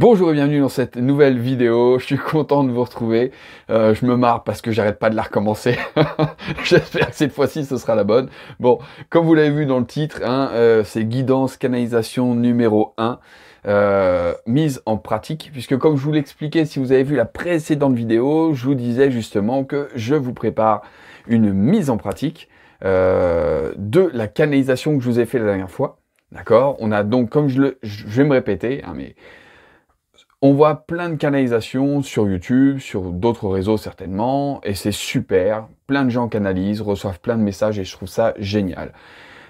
Bonjour et bienvenue dans cette nouvelle vidéo, je suis content de vous retrouver, euh, je me marre parce que j'arrête pas de la recommencer, j'espère que cette fois-ci ce sera la bonne. Bon, comme vous l'avez vu dans le titre, hein, euh, c'est guidance canalisation numéro 1, euh, mise en pratique, puisque comme je vous l'expliquais, si vous avez vu la précédente vidéo, je vous disais justement que je vous prépare une mise en pratique de la canalisation que je vous ai fait la dernière fois. D'accord On a donc, comme je, le, je vais me répéter, hein, mais on voit plein de canalisations sur YouTube, sur d'autres réseaux certainement, et c'est super. Plein de gens canalisent, reçoivent plein de messages et je trouve ça génial.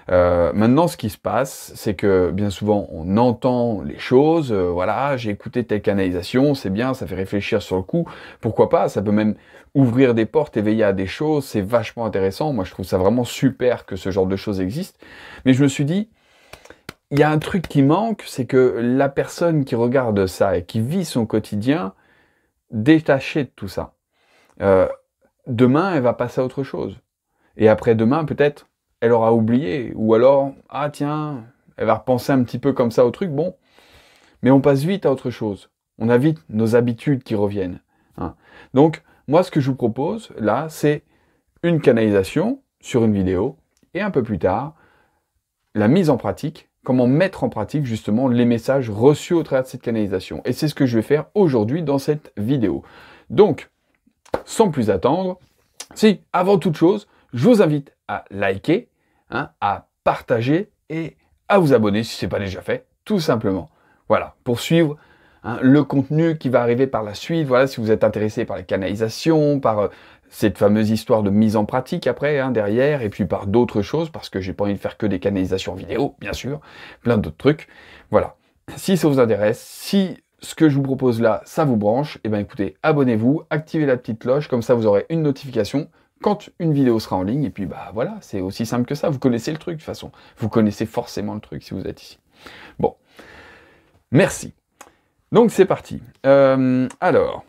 Euh, maintenant, ce qui se passe, c'est que bien souvent, on entend les choses. Euh, voilà, j'ai écouté telle canalisation, c'est bien, ça fait réfléchir sur le coup. Pourquoi pas Ça peut même ouvrir des portes, éveiller à des choses. C'est vachement intéressant. Moi, je trouve ça vraiment super que ce genre de choses existe. Mais je me suis dit, il y a un truc qui manque, c'est que la personne qui regarde ça et qui vit son quotidien, détachée de tout ça, euh, demain, elle va passer à autre chose. Et après-demain, peut-être, elle aura oublié. Ou alors, ah tiens, elle va repenser un petit peu comme ça au truc, bon. Mais on passe vite à autre chose. On a vite nos habitudes qui reviennent. Hein. Donc, moi, ce que je vous propose, là, c'est une canalisation sur une vidéo, et un peu plus tard, la mise en pratique comment mettre en pratique justement les messages reçus au travers de cette canalisation. Et c'est ce que je vais faire aujourd'hui dans cette vidéo. Donc, sans plus attendre, si, avant toute chose, je vous invite à liker, hein, à partager et à vous abonner si ce n'est pas déjà fait, tout simplement. Voilà, pour suivre hein, le contenu qui va arriver par la suite, voilà, si vous êtes intéressé par les canalisations, par euh, cette fameuse histoire de mise en pratique après, hein, derrière, et puis par d'autres choses, parce que j'ai pas envie de faire que des canalisations vidéo, bien sûr, plein d'autres trucs. Voilà. Si ça vous intéresse, si ce que je vous propose là, ça vous branche, et eh ben bien écoutez, abonnez-vous, activez la petite cloche, comme ça vous aurez une notification quand une vidéo sera en ligne, et puis bah voilà, c'est aussi simple que ça, vous connaissez le truc de toute façon, vous connaissez forcément le truc si vous êtes ici. Bon, merci. Donc c'est parti. Euh, alors,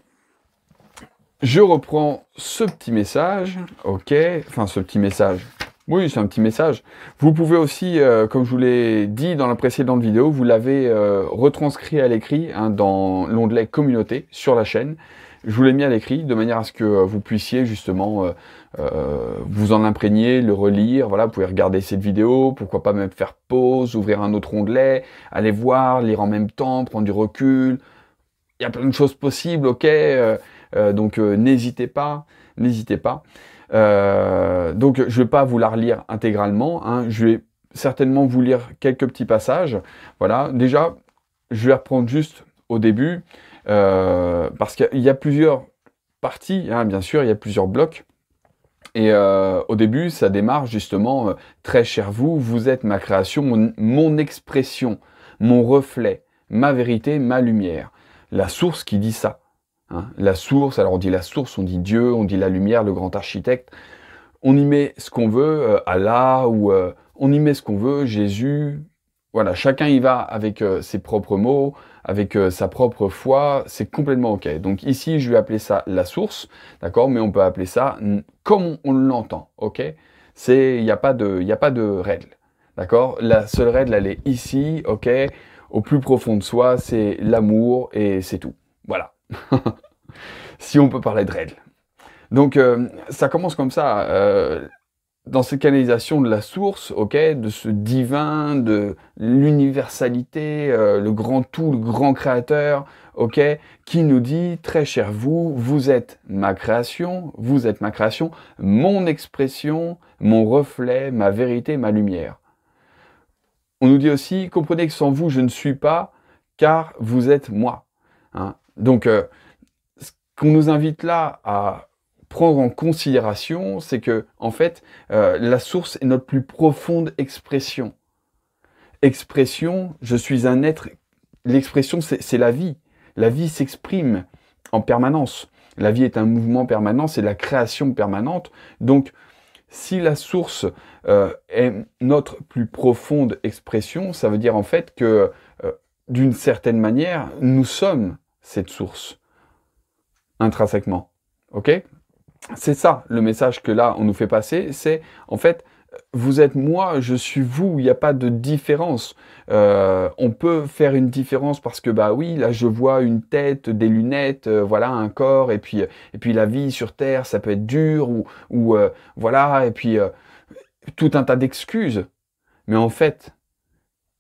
je reprends ce petit message, ok, enfin ce petit message. Oui, c'est un petit message. Vous pouvez aussi, euh, comme je vous l'ai dit dans la précédente vidéo, vous l'avez euh, retranscrit à l'écrit hein, dans l'onglet communauté sur la chaîne. Je vous l'ai mis à l'écrit de manière à ce que euh, vous puissiez justement vous en imprégner, le relire. Voilà, vous pouvez regarder cette vidéo, pourquoi pas même faire pause, ouvrir un autre onglet, aller voir, lire en même temps, prendre du recul. Il y a plein de choses possibles, ok euh, donc euh, n'hésitez pas, n'hésitez pas. Euh, donc je ne vais pas vous la relire intégralement, hein. je vais certainement vous lire quelques petits passages. Voilà, déjà, je vais reprendre juste au début, parce qu'il y a plusieurs parties, hein, bien sûr, il y a plusieurs blocs. Et au début, ça démarre justement très cher vous, vous êtes ma création, mon, expression, mon reflet, ma vérité, ma lumière. La source qui dit ça. Hein. La source, alors on dit la source, on dit Dieu, on dit la lumière, le grand architecte. On y met ce qu'on veut, euh, Allah, ou euh, on y met ce qu'on veut, Jésus. Voilà, chacun y va avec euh, ses propres mots, avec sa propre foi, c'est complètement OK. Donc ici, je vais appeler ça la source, d'accord Mais on peut appeler ça comme on, l'entend, OK C'est, il n'y a, pas de, y a pas de règle, d'accord La seule règle, elle est ici, OK Au plus profond de soi, c'est l'amour et c'est tout. Voilà. si on peut parler de règles. Donc euh, ça commence comme ça, euh, dans cette canalisation de la source, ok, de ce divin, de l'universalité, euh, le grand tout, le grand créateur, ok, qui nous dit très cher vous, vous êtes ma création, vous êtes ma création, mon expression, mon reflet, ma vérité, ma lumière. On nous dit aussi comprenez que sans vous je ne suis pas, car vous êtes moi. Hein donc, euh, ce qu'on nous invite là à prendre en considération, c'est que, en fait, euh, la source est notre plus profonde expression. Expression, je suis un être. L'expression, c'est la vie. La vie s'exprime en permanence. La vie est un mouvement permanent, c'est la création permanente. Donc, si la source euh, est notre plus profonde expression, ça veut dire en fait que, d'une certaine manière, nous sommes cette source intrinsèquement. OK C'est ça le message que là on nous fait passer, c'est en fait vous êtes moi, je suis vous, il n'y a pas de différence. Euh, on peut faire une différence parce que bah oui, là je vois une tête, des lunettes, euh, voilà un corps et puis et puis la vie sur terre, ça peut être dur ou, euh, voilà et puis tout un tas d'excuses. Mais en fait,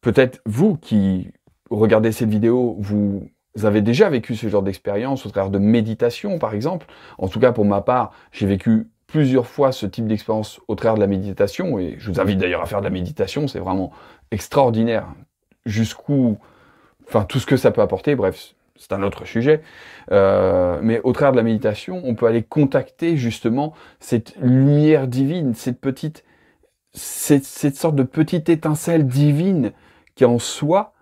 peut-être vous qui regardez cette vidéo, vous vous avez déjà vécu ce genre d'expérience au travers de méditation, par exemple. En tout cas, pour ma part, j'ai vécu plusieurs fois ce type d'expérience au travers de la méditation, et je vous invite d'ailleurs à faire de la méditation, c'est vraiment extraordinaire. Jusqu'où, enfin, tout ce que ça peut apporter, bref, c'est un autre sujet. Euh, mais au travers de la méditation, on peut aller contacter justement cette lumière divine, cette petite, cette, cette sorte de petite étincelle divine qui en soi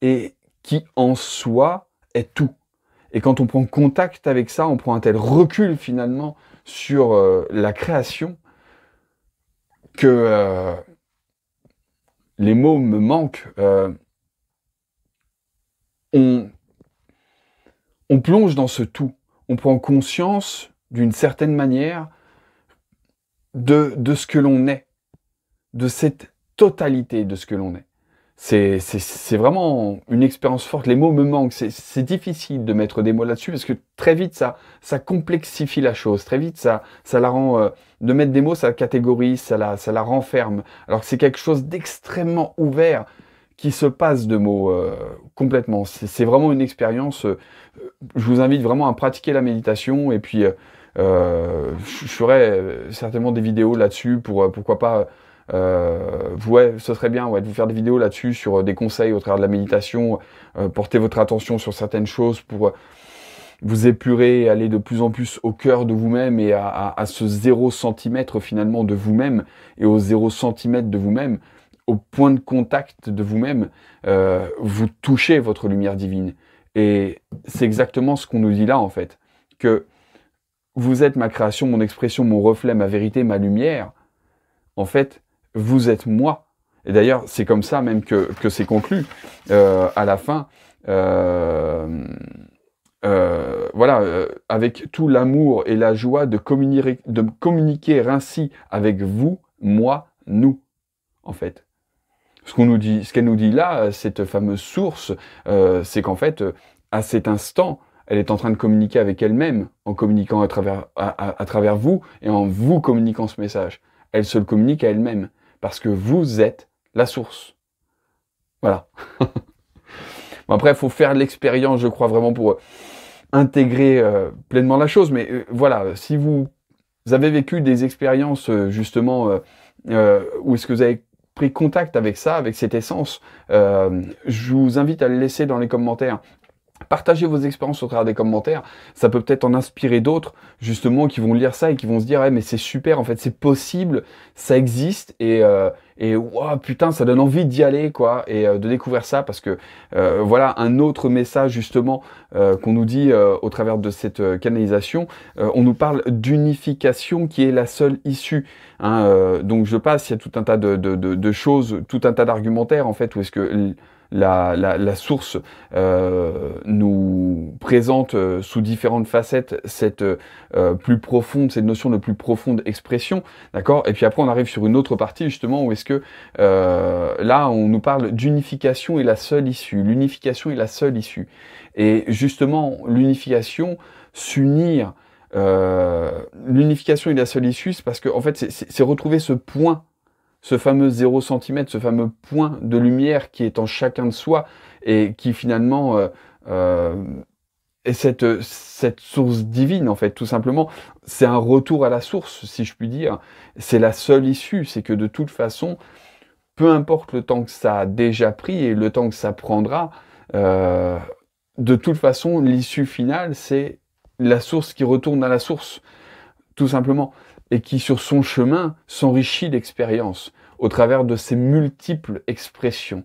et qui en soi tout. Et quand on prend contact avec ça, on prend un tel recul finalement sur euh, la création que euh, les mots me manquent. Euh, on, on plonge dans ce tout. On prend conscience d'une certaine manière de, de ce que l'on est, de cette totalité de ce que l'on est c'est vraiment une expérience forte. Les mots me manquent. C'est difficile de mettre des mots là-dessus parce que très vite, ça, ça complexifie la chose. Très vite, ça, la rend. Euh, de mettre des mots, ça catégorise, ça la, ça la renferme. Alors que c'est quelque chose d'extrêmement ouvert qui se passe de mots euh, complètement. C'est vraiment une expérience. Euh, je vous invite vraiment à pratiquer la méditation et puis je ferai certainement des vidéos là-dessus pour pourquoi pas euh, ouais, ce serait bien ouais, de vous faire des vidéos là-dessus, sur euh, des conseils au travers de la méditation, euh, porter votre attention sur certaines choses pour euh, vous épurer, aller de plus en plus au cœur de vous-même et à, à, à, ce zéro centimètre finalement de vous-même et au zéro centimètre de vous-même, au point de contact de vous-même, euh, vous touchez votre lumière divine. Et c'est exactement ce qu'on nous dit là en fait, que vous êtes ma création, mon expression, mon reflet, ma vérité, ma lumière. En fait, vous êtes moi. Et d'ailleurs, c'est comme ça même que, que c'est conclu. Euh, à la fin, euh, euh, voilà, avec tout l'amour et la joie de communiquer, de communiquer ainsi avec vous, moi, nous, en fait. Ce qu'on nous dit, ce qu'elle nous dit là, cette fameuse source, c'est qu'en fait, à cet instant, elle est en train de communiquer avec elle-même, en communiquant à travers, à travers vous et en vous communiquant ce message. Elle se le communique à elle-même parce que vous êtes la source. Voilà. après, il faut faire de l'expérience, je crois, vraiment pour euh, intégrer euh, pleinement la chose. Mais euh, voilà, si vous, avez vécu des expériences, justement, où est-ce que vous avez pris contact avec ça, avec cette essence, je vous invite à le laisser dans les commentaires. Partagez vos expériences au travers des commentaires, ça peut peut-être en inspirer d'autres justement qui vont lire ça et qui vont se dire hey, mais c'est super en fait c'est possible, ça existe et euh, et putain ça donne envie d'y aller quoi et euh, de découvrir ça parce que euh, voilà un autre message justement qu'on nous dit au travers de cette canalisation, on nous parle d'unification qui est la seule issue. Hein, donc je passe, il y a tout un tas de, de, de, de choses, tout un tas d'argumentaires en fait où est-ce que la, la, la source euh, nous présente euh, sous différentes facettes cette euh, plus profonde, cette notion de plus profonde expression, d'accord Et puis après, on arrive sur une autre partie justement où est-ce que euh, là, on nous parle d'unification et la seule issue. L'unification est la seule issue. Et justement, l'unification, s'unir. l'unification est la seule issue, c'est parce que en fait, c'est retrouver ce point ce fameux zéro centimètre, ce fameux point de lumière qui est en chacun de soi et qui finalement euh, euh, est cette, cette source divine en fait, tout simplement. C'est un retour à la source, si je puis dire. C'est la seule issue, c'est que de toute façon, peu importe le temps que ça a déjà pris et le temps que ça prendra, euh, de toute façon, l'issue finale, c'est la source qui retourne à la source, tout simplement et qui sur son chemin s'enrichit d'expérience au travers de ses multiples expressions.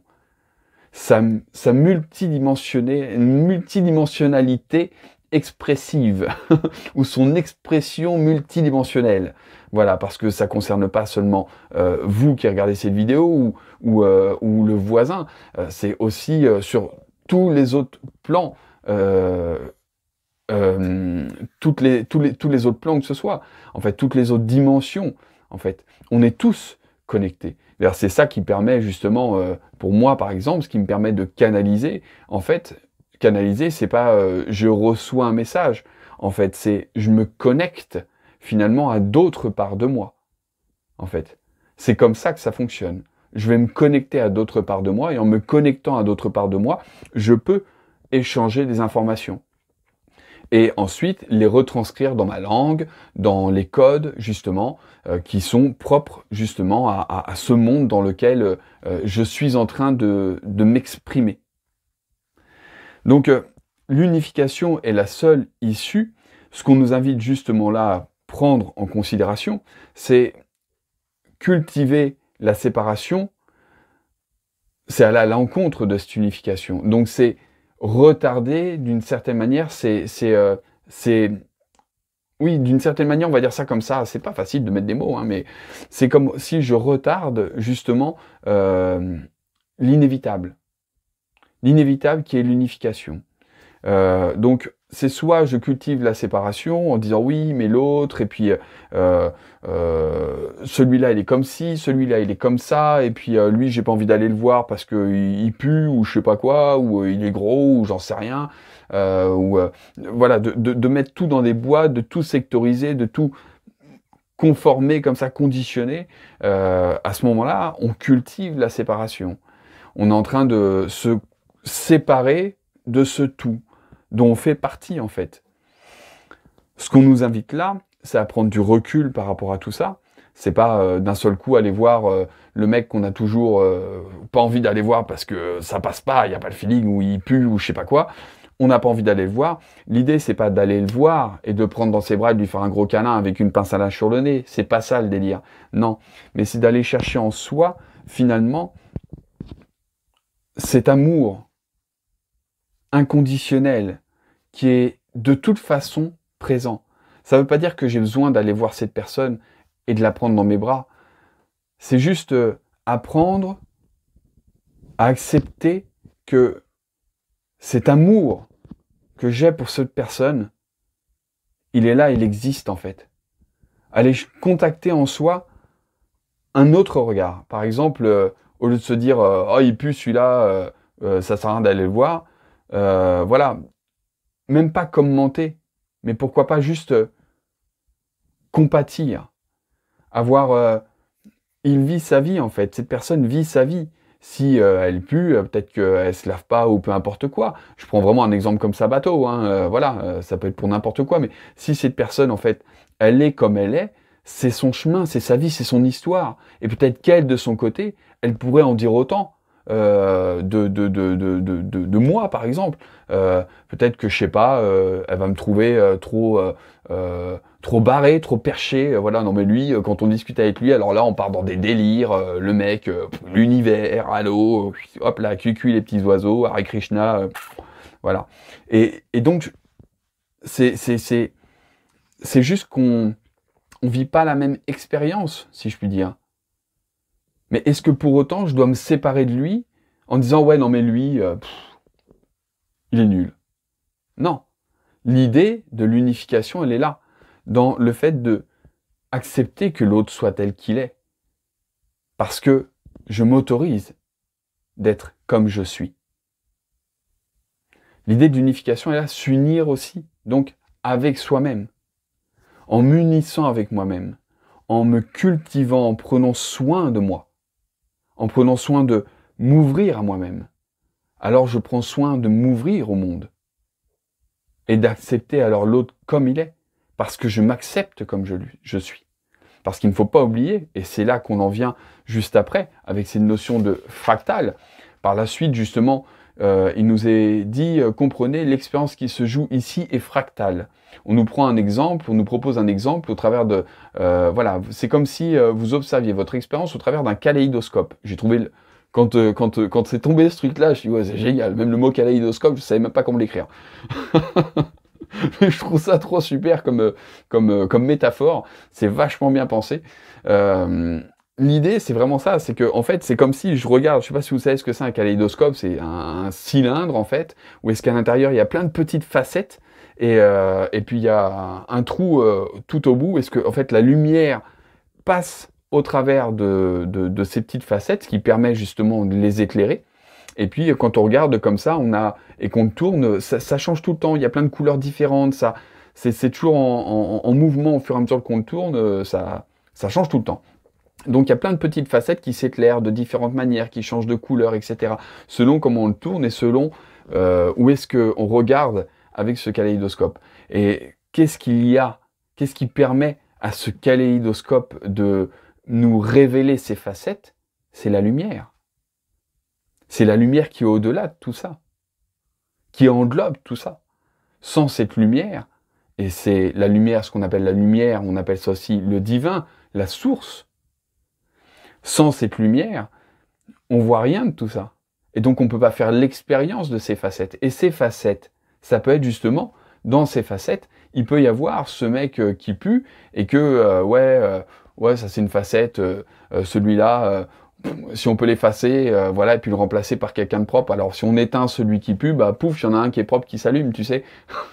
Sa, sa multidimensionnalité expressive ou son expression multidimensionnelle. Voilà, parce que ça concerne pas seulement euh, vous qui regardez cette vidéo ou, ou, euh, ou le voisin, euh, c'est aussi sur tous les autres plans euh, toutes les, tous, les, tous les autres plans que ce soit, en fait, toutes les autres dimensions, en fait. On est tous connectés. C'est ça qui permet justement, euh, pour moi par exemple, ce qui me permet de canaliser. En fait, canaliser, c'est pas euh, je reçois un message. En fait, c'est je me connecte finalement à d'autres parts de moi. En fait, c'est comme ça que ça fonctionne. Je vais me connecter à d'autres parts de moi et en me connectant à d'autres parts de moi, je peux échanger des informations et ensuite les retranscrire dans ma langue, dans les codes justement, euh, qui sont propres justement à, ce monde dans lequel euh, je suis en train de, m'exprimer. Donc euh, l'unification est la seule issue. Ce qu'on nous invite justement là à prendre en considération, c'est cultiver la séparation, c'est à l'encontre de cette unification. Donc c'est retarder, d'une certaine manière. C'est, c'est, euh, c'est, oui, d'une certaine manière, on va dire ça comme ça. C'est pas facile de mettre des mots, hein, mais c'est comme si je retarde justement euh, l'inévitable, l'inévitable qui est l'unification. Euh, donc, c'est soit je cultive la séparation en disant oui, mais l'autre, et puis euh, euh, celui-là il est comme ci, celui-là il est comme ça, et puis euh, lui j'ai pas envie d'aller le voir parce que pue ou je sais pas quoi, ou il est gros ou j'en sais rien, ou voilà de, de, mettre tout dans des boîtes, de tout sectoriser, de tout conformer comme ça, conditionner. à ce moment-là, on cultive la séparation. On est en train de se séparer de ce tout dont on fait partie en fait. Ce qu'on nous invite là, c'est à prendre du recul par rapport à tout ça. C'est pas euh, d'un seul coup aller voir euh, le mec qu'on a toujours euh, pas envie d'aller voir parce que ça passe pas, il n'y a pas le feeling ou il pue ou je sais pas quoi. On n'a pas envie d'aller le voir. L'idée c'est pas d'aller le voir et de prendre dans ses bras et de lui faire un gros câlin avec une pince à linge sur le nez. C'est pas ça le délire. Non, mais c'est d'aller chercher en soi finalement cet amour inconditionnel qui est de toute façon présent. Ça ne veut pas dire que j'ai besoin d'aller voir cette personne et de la prendre dans mes bras. C'est juste euh, apprendre à accepter que cet amour que j'ai pour cette personne, il est là, il existe en fait. Aller contacter en soi un autre regard. Par exemple, euh, au lieu de se dire euh, oh il pue celui-là, ça sert à rien d'aller le voir. voilà, même pas commenter, mais pourquoi pas juste euh, compatir, avoir... Euh, il vit sa vie en fait, cette personne vit sa vie. Si euh, elle pue, peut-être qu'elle se lave pas ou peu importe quoi. Je prends vraiment un exemple comme ça bateau, hein, voilà, ça peut être pour n'importe quoi, mais si cette personne en fait, elle est comme elle est, c'est son chemin, c'est sa vie, c'est son histoire. Et peut-être qu'elle de son côté, elle pourrait en dire autant euh, de, de, de, de, moi, par exemple. Euh, peut-être que, je sais pas, euh, elle va me trouver euh, trop, trop barré, trop perché. voilà, non, mais lui, quand on discute avec lui, alors là, on part dans des délires. le mec, l'univers, allô, hop là, cucu les petits oiseaux, Hare Krishna, voilà. Et, et donc, c'est juste qu'on on vit pas la même expérience, si je puis dire. Mais est-ce que pour autant je dois me séparer de lui en disant ouais non mais lui, euh, il est nul Non. L'idée de l'unification, elle est là, dans le fait de accepter que l'autre soit tel qu'il est. Parce que je m'autorise d'être comme je suis. L'idée d'unification est là, s'unir aussi, donc avec soi-même, en m'unissant avec moi-même, en me cultivant, en prenant soin de moi en prenant soin de m'ouvrir à moi-même, alors je prends soin de m'ouvrir au monde et d'accepter alors l'autre comme il est, parce que je m'accepte comme je, je suis. Parce qu'il ne faut pas oublier, et c'est là qu'on en vient juste après, avec cette notion de fractal, par la suite justement euh, il nous est dit, euh, comprenez, l'expérience qui se joue ici est fractale. On nous prend un exemple, on nous propose un exemple au travers de... Euh, voilà, c'est comme si vous observiez votre expérience au travers d'un kaléidoscope. J'ai trouvé... quand, quand, quand c'est tombé ce truc-là, je suis ouais, c'est génial. Même le mot kaléidoscope, je savais même pas comment l'écrire. je trouve ça trop super comme, comme, comme métaphore. C'est vachement bien pensé. Euh, L'idée, c'est vraiment ça, c'est que en fait, c'est comme si je regarde, je sais pas si vous savez ce que c'est un kaléidoscope, c'est un, cylindre en fait, où est-ce qu'à l'intérieur il y a plein de petites facettes et, euh, puis il y a un, trou euh, tout au bout, est-ce que en fait la lumière passe au travers de, ces petites facettes, ce qui permet justement de les éclairer. Et puis quand on regarde comme ça, on a et qu'on tourne, ça, change tout le temps. Il y a plein de couleurs différentes, ça c'est toujours en, mouvement au fur et à mesure qu'on tourne, ça ça change tout le temps. Donc il y a plein de petites facettes qui s'éclairent de différentes manières, qui changent de couleur, etc. Selon comment on le tourne et selon euh, où est-ce qu'on regarde avec ce kaléidoscope. Et qu'est-ce qu'il y a Qu'est-ce qui permet à ce kaléidoscope de nous révéler ses facettes C'est la lumière. C'est la lumière qui est au-delà de tout ça, qui englobe tout ça. Sans cette lumière, et c'est la lumière, ce qu'on appelle la lumière, on appelle ça aussi le divin, la source, sans cette lumière, on voit rien de tout ça. Et donc on ne peut pas faire l'expérience de ces facettes. Et ces facettes, ça peut être justement dans ces facettes, il peut y avoir ce mec euh, qui pue et que euh, ouais, euh, ouais, ça c'est une facette, celui-là. si on peut l'effacer, voilà, et puis le remplacer par quelqu'un de propre. Alors, si on éteint celui qui pue, bah pouf, il y en a un qui est propre qui s'allume, tu sais.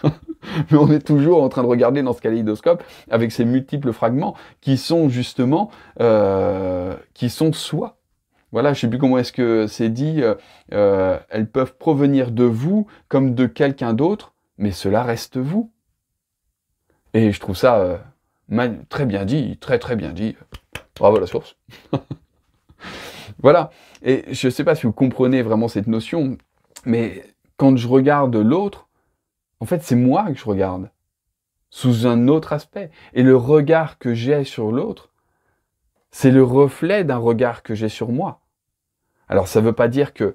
mais on est toujours en train de regarder dans ce kaléidoscope avec ces multiples fragments qui sont justement, euh, qui sont soi. Voilà, je sais plus comment est-ce que c'est dit, euh, euh, elles peuvent provenir de vous comme de quelqu'un d'autre, mais cela reste vous. Et je trouve ça très bien dit, très très bien dit. Bravo la source. voilà. Et je ne sais pas si vous comprenez vraiment cette notion, mais quand je regarde l'autre, en fait, c'est moi que je regarde sous un autre aspect. Et le regard que j'ai sur l'autre, c'est le reflet d'un regard que j'ai sur moi. Alors ça ne veut pas dire que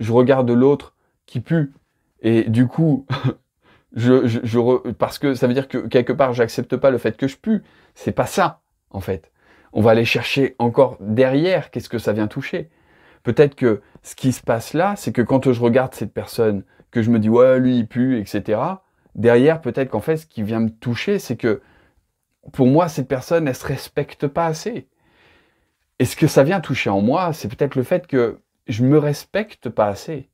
je regarde l'autre qui pue et du coup, je, parce que ça veut dire que quelque part j'accepte pas le fait que je pue. C'est pas ça en fait. On va aller chercher encore derrière qu'est-ce que ça vient toucher. Peut-être que ce qui se passe là, c'est que quand je regarde cette personne que je me dis, ouais, lui, il pue, etc. Derrière, peut-être qu'en fait, ce qui vient me toucher, c'est que pour moi, cette personne, elle se respecte pas assez. Et ce que ça vient toucher en moi, c'est peut-être le fait que je me respecte pas assez.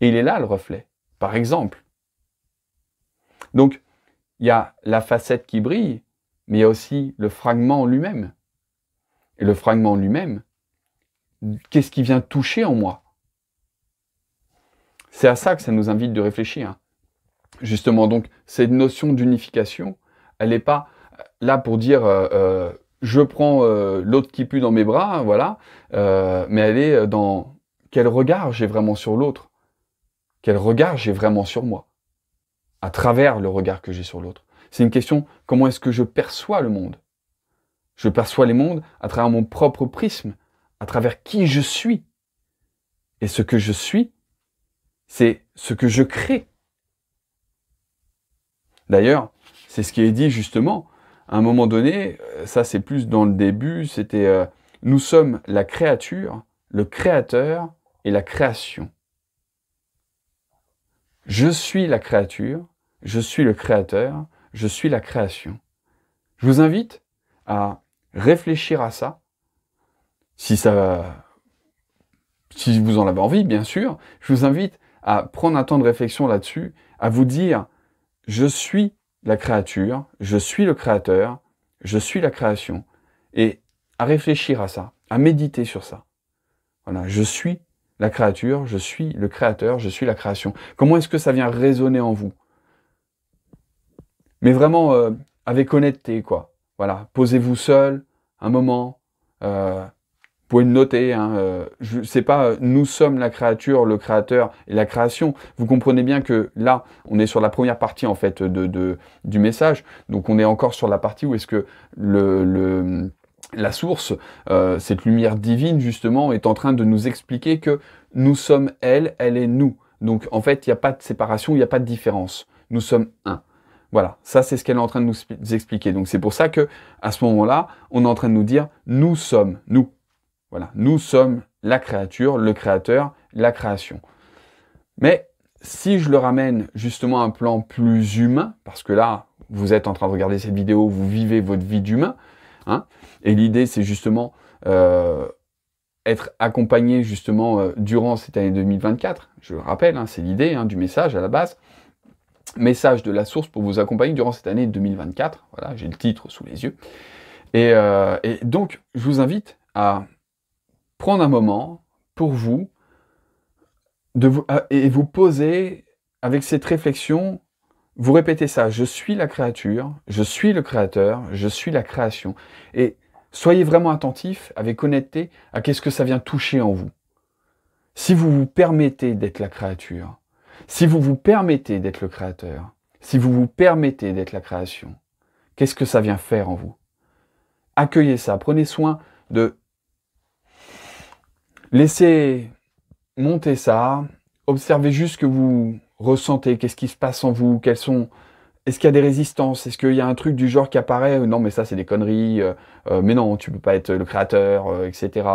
Et il est là le reflet, par exemple. Donc, il y a la facette qui brille, mais il y a aussi le fragment lui-même. Et le fragment lui-même, qu'est-ce qui vient toucher en moi c'est à ça que ça nous invite de réfléchir. Justement, donc, cette notion d'unification, elle n'est pas euh, là pour dire euh, euh, je prends l'autre qui pue dans mes bras, voilà, mais elle est dans quel regard j'ai vraiment sur l'autre, quel regard j'ai vraiment sur moi, à travers le regard que j'ai sur l'autre. C'est une question, comment est-ce que je perçois le monde Je perçois les mondes à travers mon propre prisme, à travers qui je suis. Et ce que je suis, c'est ce que je crée. D'ailleurs, c'est ce qui est dit justement. À un moment donné, euh, ça c'est plus dans le début, c'était euh, nous sommes la créature, le créateur et la création. Je suis la créature, je suis le créateur, je suis la création. Je vous invite à réfléchir à ça. Si ça va... si vous en avez envie, bien sûr, je vous invite à prendre un temps de réflexion là-dessus, à vous dire, je suis la créature, je suis le créateur, je suis la création, et à réfléchir à ça, à méditer sur ça. Voilà, je suis la créature, je suis le créateur, je suis la création. Comment est-ce que ça vient résonner en vous Mais vraiment euh, avec honnêteté, quoi. Voilà, posez-vous seul un moment, euh, pouvez noter, hein, euh, je sais pas, euh, nous sommes la créature, le créateur et la création. Vous comprenez bien que là, on est sur la première partie en fait de, du message. Donc on est encore sur la partie où est-ce que le, la source, euh, cette lumière divine justement, est en train de nous expliquer que nous sommes elle, elle est nous. Donc en fait, il n'y a pas de séparation, il n'y a pas de différence. Nous sommes un. Voilà, ça c'est ce qu'elle est en train de nous expliquer. Donc c'est pour ça que à ce moment-là, on est en train de nous dire nous sommes nous. Voilà, nous sommes la créature, le créateur, la création. Mais si je le ramène justement à un plan plus humain, parce que là, vous êtes en train de regarder cette vidéo, vous vivez votre vie d'humain, hein, et l'idée c'est justement euh, être accompagné justement euh, durant cette année 2024, je le rappelle, hein, c'est l'idée hein, du message à la base, message de la source pour vous accompagner durant cette année 2024, voilà, j'ai le titre sous les yeux, et, euh, et donc je vous invite à prendre un moment pour vous, ah, et vous poser avec cette réflexion. Vous répétez ça, je suis la créature, je suis le créateur, je suis la création. Et soyez vraiment attentif, avec honnêteté, à qu'est-ce que ça vient toucher en vous. Si vous vous permettez d'être la créature, si vous vous permettez d'être le créateur, si vous vous permettez d'être la création, qu'est-ce que ça vient faire en vous Accueillez ça, prenez soin de Laissez monter ça, observez juste ce que vous ressentez, qu'est-ce qui se passe en vous, quels sont est-ce qu'il y a des résistances Est-ce qu'il y a un truc du genre qui apparaît euh, Non, mais ça, c'est des conneries. Euh, euh, mais non, tu peux pas être le créateur, etc.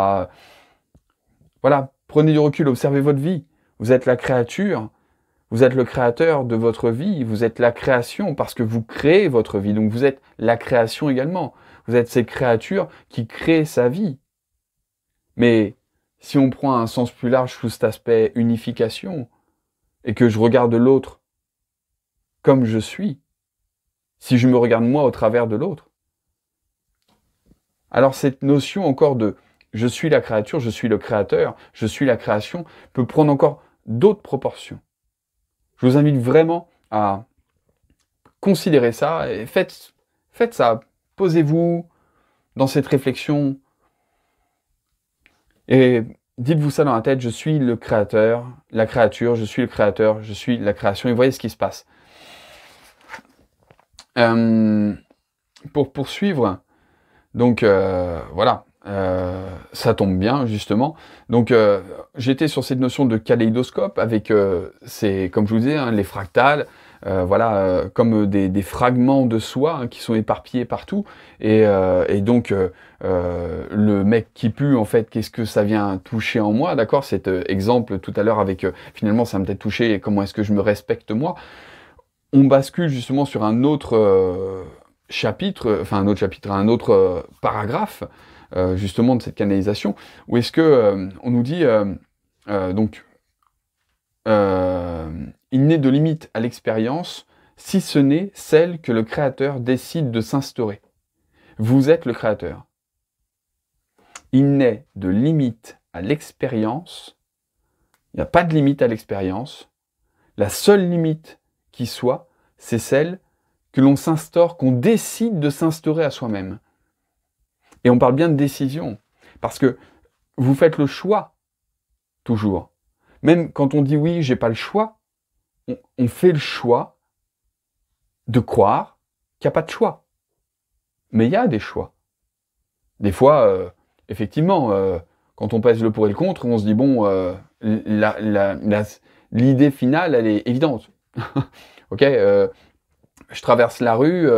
Voilà, prenez du recul, observez votre vie. Vous êtes la créature, vous êtes le créateur de votre vie, vous êtes la création parce que vous créez votre vie. Donc vous êtes la création également. Vous êtes cette créature qui crée sa vie. Mais si on prend un sens plus large sous cet aspect unification, et que je regarde l'autre comme je suis, si je me regarde moi au travers de l'autre, alors cette notion encore de je suis la créature, je suis le créateur, je suis la création, peut prendre encore d'autres proportions. Je vous invite vraiment à considérer ça et faites, faites ça. Posez-vous dans cette réflexion, et dites-vous ça dans la tête, je suis le créateur, la créature, je suis le créateur, je suis la création, et voyez ce qui se passe. Euh, pour poursuivre, donc euh, voilà, euh, ça tombe bien justement. Donc j'étais sur cette notion de kaléidoscope avec, c'est comme je vous disais, hein, les fractales, euh, voilà, euh, comme des, fragments de soi hein, qui sont éparpillés partout. Et, euh, donc, le mec qui pue, en fait, qu'est-ce que ça vient toucher en moi D'accord Cet exemple tout à l'heure avec finalement, ça m'a peut-être touché comment est-ce que je me respecte moi. On bascule justement sur un autre chapitre, enfin, un autre chapitre, un autre paragraphe, justement, de cette canalisation, où est-ce que on nous dit donc. Euh, il n'est de limite à l'expérience si ce n'est celle que le créateur décide de s'instaurer. Vous êtes le créateur. Il n'est de limite à l'expérience. Il n'y a pas de limite à l'expérience. La seule limite qui soit, c'est celle que l'on s'instaure, qu'on décide de s'instaurer à soi-même. Et on parle bien de décision, parce que vous faites le choix, toujours. Même quand on dit oui, j'ai pas le choix, on, fait le choix de croire qu'il n'y a pas de choix. Mais il y a des choix. Des fois, euh, effectivement, euh, quand on pèse le pour et le contre, on se dit, bon, euh, l'idée finale, elle est évidente. ok je traverse la rue,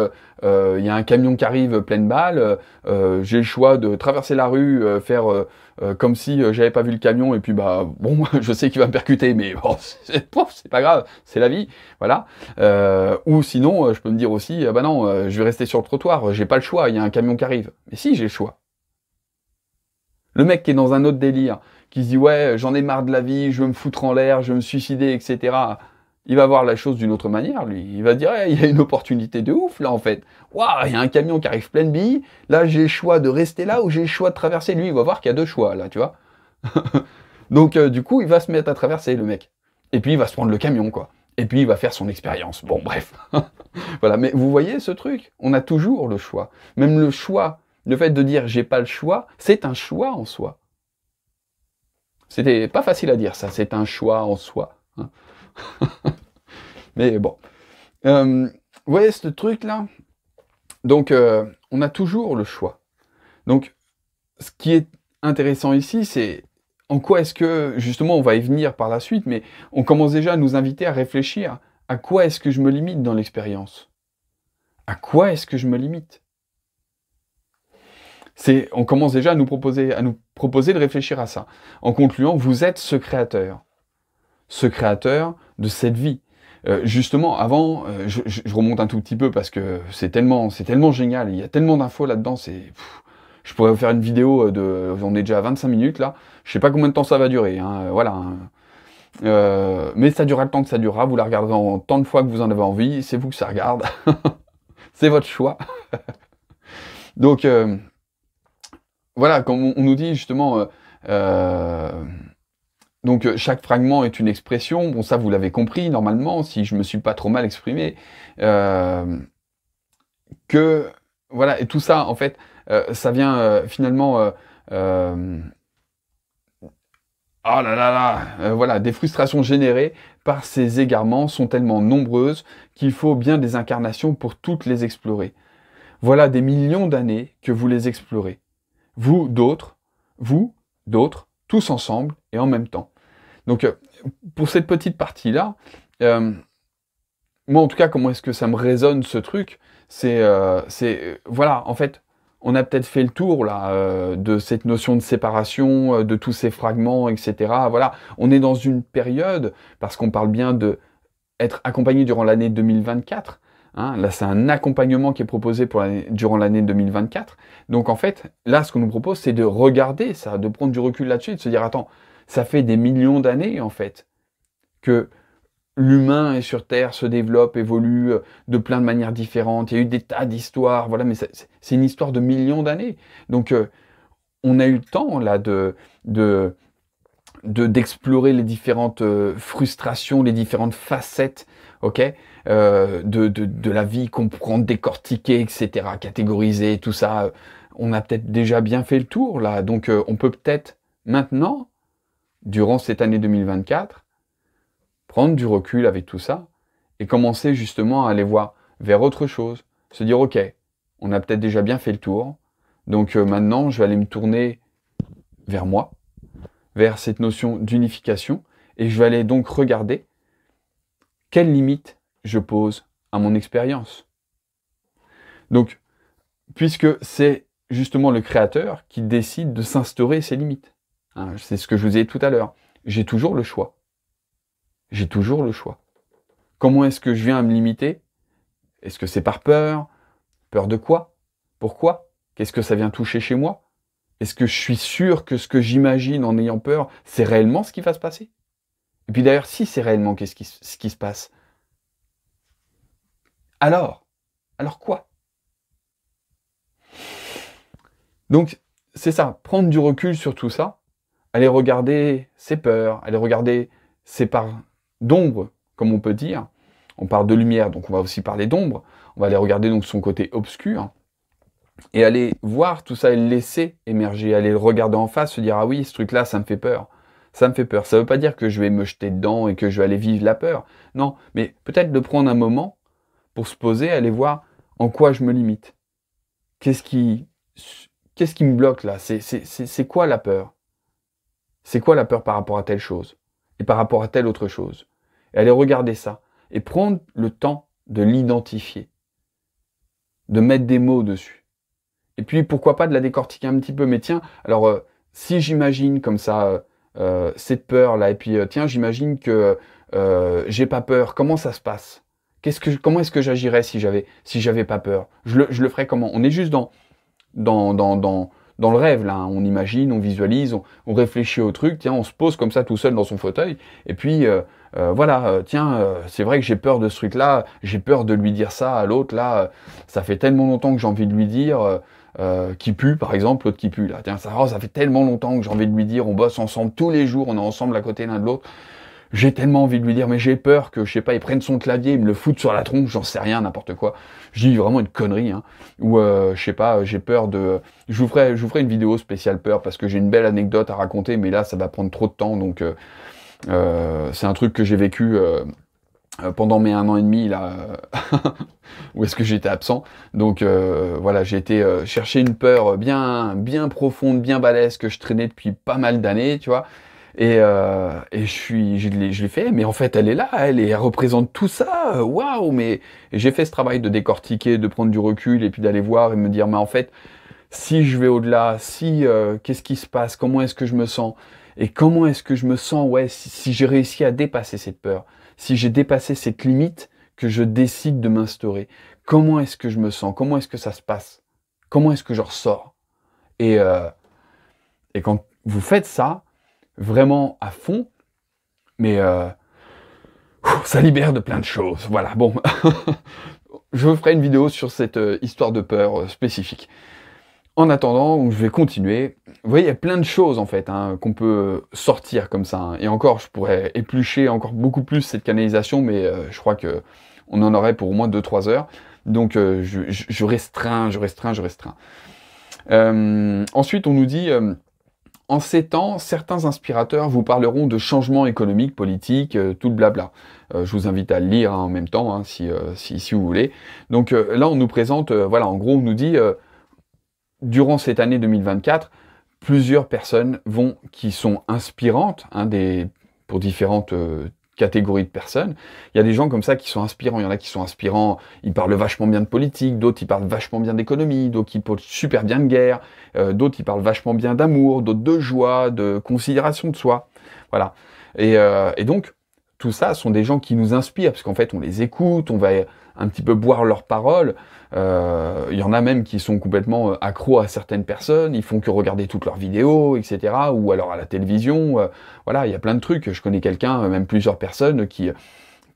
il y a un camion qui arrive pleine balle, j'ai le choix de traverser la rue, faire euh, comme si euh, j'avais pas vu le camion et puis bah bon, je sais qu'il va me percuter, mais bon, c'est pas grave, c'est la vie, voilà. Euh, ou sinon, je peux me dire aussi, bah non, je vais rester sur le trottoir, j'ai pas le choix, il y a un camion qui arrive. Mais si, j'ai le choix. Le mec qui est dans un autre délire, qui se dit ouais, j'en ai marre de la vie, je veux me foutre en l'air, je veux me suicider, etc il va voir la chose d'une autre manière, lui. Il va dire, eh, il y a une opportunité de ouf, là, en fait. Waouh, il y a un camion qui arrive plein de billes. Là, j'ai le choix de rester là ou j'ai le choix de traverser. Lui, il va voir qu'il y a deux choix, là, tu vois. Donc, euh, du coup, il va se mettre à traverser, le mec. Et puis, il va se prendre le camion, quoi. Et puis, il va faire son expérience. Bon, bref. voilà. Mais vous voyez ce truc? On a toujours le choix. Même le choix, le fait de dire j'ai pas le choix, c'est un choix en soi. C'était pas facile à dire, ça. C'est un choix en soi. Hein. Mais bon. Euh, vous voyez ce truc-là Donc, euh, on a toujours le choix. Donc, ce qui est intéressant ici, c'est en quoi est-ce que, justement, on va y venir par la suite, mais on commence déjà à nous inviter à réfléchir à quoi est-ce que je me limite dans l'expérience À quoi est-ce que je me limite c'est, on commence déjà à nous proposer, à nous proposer de réfléchir à ça. En concluant, vous êtes ce créateur. Ce créateur, de cette vie. Euh, justement, avant, euh, je, remonte un tout petit peu parce que c'est tellement, c'est tellement génial. Il y a tellement d'infos là-dedans. C'est, je pourrais vous faire une vidéo de, on est déjà à 25 minutes là. Je sais pas combien de temps ça va durer. Hein, euh, voilà. Hein. mais ça durera le temps que ça durera. Vous la regarderez en tant de fois que vous en avez envie. C'est vous que ça regarde. c'est votre choix. Donc voilà, comme on, on, nous dit justement. Donc euh, chaque fragment est une expression. Bon, ça vous l'avez compris normalement, si je me suis pas trop mal exprimé. Euh, que voilà, et tout ça en fait, euh, ça vient finalement. Oh là là là, voilà, des frustrations générées par ces égarements sont tellement nombreuses qu'il faut bien des incarnations pour toutes les explorer. Voilà des millions d'années que vous les explorez. Vous, d'autres, vous, d'autres, tous ensemble et en même temps. Donc euh, pour cette petite partie-là, euh, moi en tout cas, comment est-ce que ça me résonne ce truc C'est, euh, voilà, en fait, on a peut-être fait le tour là de cette notion de séparation, de tous ces fragments, etc. Voilà, on est dans une période parce qu'on parle bien de être accompagné durant l'année 2024. Hein, là, c'est un accompagnement qui est proposé pour durant l'année 2024. Donc, en fait, là, ce qu'on nous propose, c'est de regarder ça, de prendre du recul là-dessus, de se dire, attends, ça fait des millions d'années en fait que l'humain est sur Terre, se développe, évolue euh, de plein de manières différentes. Il y a eu des tas d'histoires, voilà, mais c'est une histoire de millions d'années. Donc euh, on a eu le temps là de d'explorer les différentes euh, frustrations, les différentes facettes, ok, de, la vie, qu'on comprendre, décortiquer, etc., catégoriser, tout ça. On a peut-être déjà bien fait le tour là, donc on peut peut-être maintenant durant cette année 2024, prendre du recul avec tout ça et commencer justement à aller voir vers autre chose, se dire ok, on a peut-être déjà bien fait le tour, donc euh, maintenant je vais aller me tourner vers moi, vers cette notion d'unification, et je vais aller donc regarder quelles limites je pose à mon expérience. Donc, puisque c'est justement le créateur qui décide de s'instaurer ses limites. Hein, c'est ce que je vous ai dit tout à l'heure. J'ai toujours le choix. J'ai toujours le choix. Comment est-ce que je viens à me limiter Est-ce que c'est par peur Peur de quoi Pourquoi Qu'est-ce que ça vient toucher chez moi Est-ce que je suis sûr que ce que j'imagine en ayant peur, c'est réellement ce qui va se passer Et puis d'ailleurs, si c'est réellement ce qui se passe, alors Alors quoi Donc, c'est ça, prendre du recul sur tout ça, aller regarder ses peurs, aller regarder ses parts d'ombre, comme on peut dire. On parle de lumière, donc on va aussi parler d'ombre. On va aller regarder donc son côté obscur et aller voir tout ça et le laisser émerger, aller le regarder en face, se dire ah oui, ce truc-là, ça me fait peur. Ça me fait peur. Ça ne veut pas dire que je vais me jeter dedans et que je vais aller vivre la peur. Non, mais peut-être de prendre un moment pour se poser, aller voir en quoi je me limite. Qu'est-ce qui, qu'est-ce qui me bloque là C'est quoi la peur c'est quoi la peur par rapport à telle chose et par rapport à telle autre chose Et aller regarder ça et prendre le temps de l'identifier, de mettre des mots dessus. Et puis pourquoi pas de la décortiquer un petit peu. Mais tiens, alors euh, si j'imagine comme ça euh, euh, cette peur là, et puis tiens, j'imagine que j'ai pas peur. Comment ça se passe Qu'est-ce que comment est-ce que j'agirais si j'avais si j'avais pas peur Je le je ferais comment On est juste dans dans dans dans dans le rêve, là. Hein. On imagine, on visualise, on, réfléchit au truc, tiens, on se pose comme ça tout seul dans son fauteuil, et puis euh, euh, voilà, euh, tiens, c'est vrai que j'ai peur de ce truc-là, j'ai peur de lui dire ça à l'autre, là, ça fait tellement longtemps que j'ai envie de lui dire. qui pue, par exemple, l'autre qui pue. Là. Tiens, ça, oh, ça fait tellement longtemps que j'ai envie de lui dire, on bosse ensemble tous les jours, on est ensemble à côté l'un de l'autre. J'ai tellement envie de lui dire, mais j'ai peur que, je sais pas, il prenne son clavier, il me le foute sur la tronche, j'en sais rien, n'importe quoi. Je dis vraiment une connerie, hein. Ou, euh, je sais pas, j'ai peur de... Je vous, ferai, je ferai une vidéo spéciale peur, parce que j'ai une belle anecdote à raconter, mais là, ça va prendre trop de temps, donc... Euh, euh, c'est un truc que j'ai vécu pendant mes un an et demi là où est-ce que j'étais absent donc voilà j'ai été chercher une peur bien bien profonde bien balèze que je traînais depuis pas mal d'années tu vois et, euh, et je suis, je l'ai fait, mais en fait, elle est là, elle, elle représente tout ça. Euh, waouh, mais j'ai fait ce travail de décortiquer, de prendre du recul, et puis d'aller voir et me dire, mais en fait, si je vais au-delà, si euh, qu'est-ce qui se passe, comment est-ce que je me sens, et comment est-ce que je me sens, ouais, si, j'ai réussi à dépasser cette peur, si j'ai dépassé cette limite que je décide de m'instaurer, comment est-ce que je me sens, comment est-ce que ça se passe, comment est-ce que je ressors. Et, euh, et quand vous faites ça, vraiment à fond, mais euh, ça libère de plein de choses. Voilà, bon, je ferai une vidéo sur cette euh, histoire de peur euh, spécifique. En attendant, je vais continuer. Vous voyez, il y a plein de choses en fait hein, qu'on peut sortir comme ça. Hein. Et encore, je pourrais éplucher encore beaucoup plus cette canalisation, mais je crois que on en aurait pour au moins 2-3 heures. Donc je, restreins, je restreins, je restreins. ensuite, on nous dit, en ces temps, certains inspirateurs vous parleront de changements économiques, politiques, euh, tout le blabla. Euh, je vous invite à le lire hein, en même temps, hein, euh, si, vous voulez. Donc là, on nous présente, voilà, en gros, on nous dit, durant cette année 2024, plusieurs personnes vont, qui sont inspirantes, hein, pour différentes catégorie de personnes. Il y a des gens comme ça qui sont inspirants. Il y en a qui sont inspirants, ils parlent vachement bien de politique, d'autres ils parlent vachement bien d'économie, d'autres ils parlent super bien de guerre, euh, d'autres ils parlent vachement bien d'amour, d'autres de joie, de considération de soi. Voilà. et euh, donc, tout ça sont des gens qui nous inspirent, parce qu'en fait, on les écoute, on va un petit peu boire leurs paroles. Euh, il y en a même qui sont complètement euh, accros à certaines personnes, ils font que regarder toutes leurs vidéos, etc. Ou alors à la télévision. Euh, voilà, il y a plein de trucs. Je connais quelqu'un, même plusieurs personnes, qui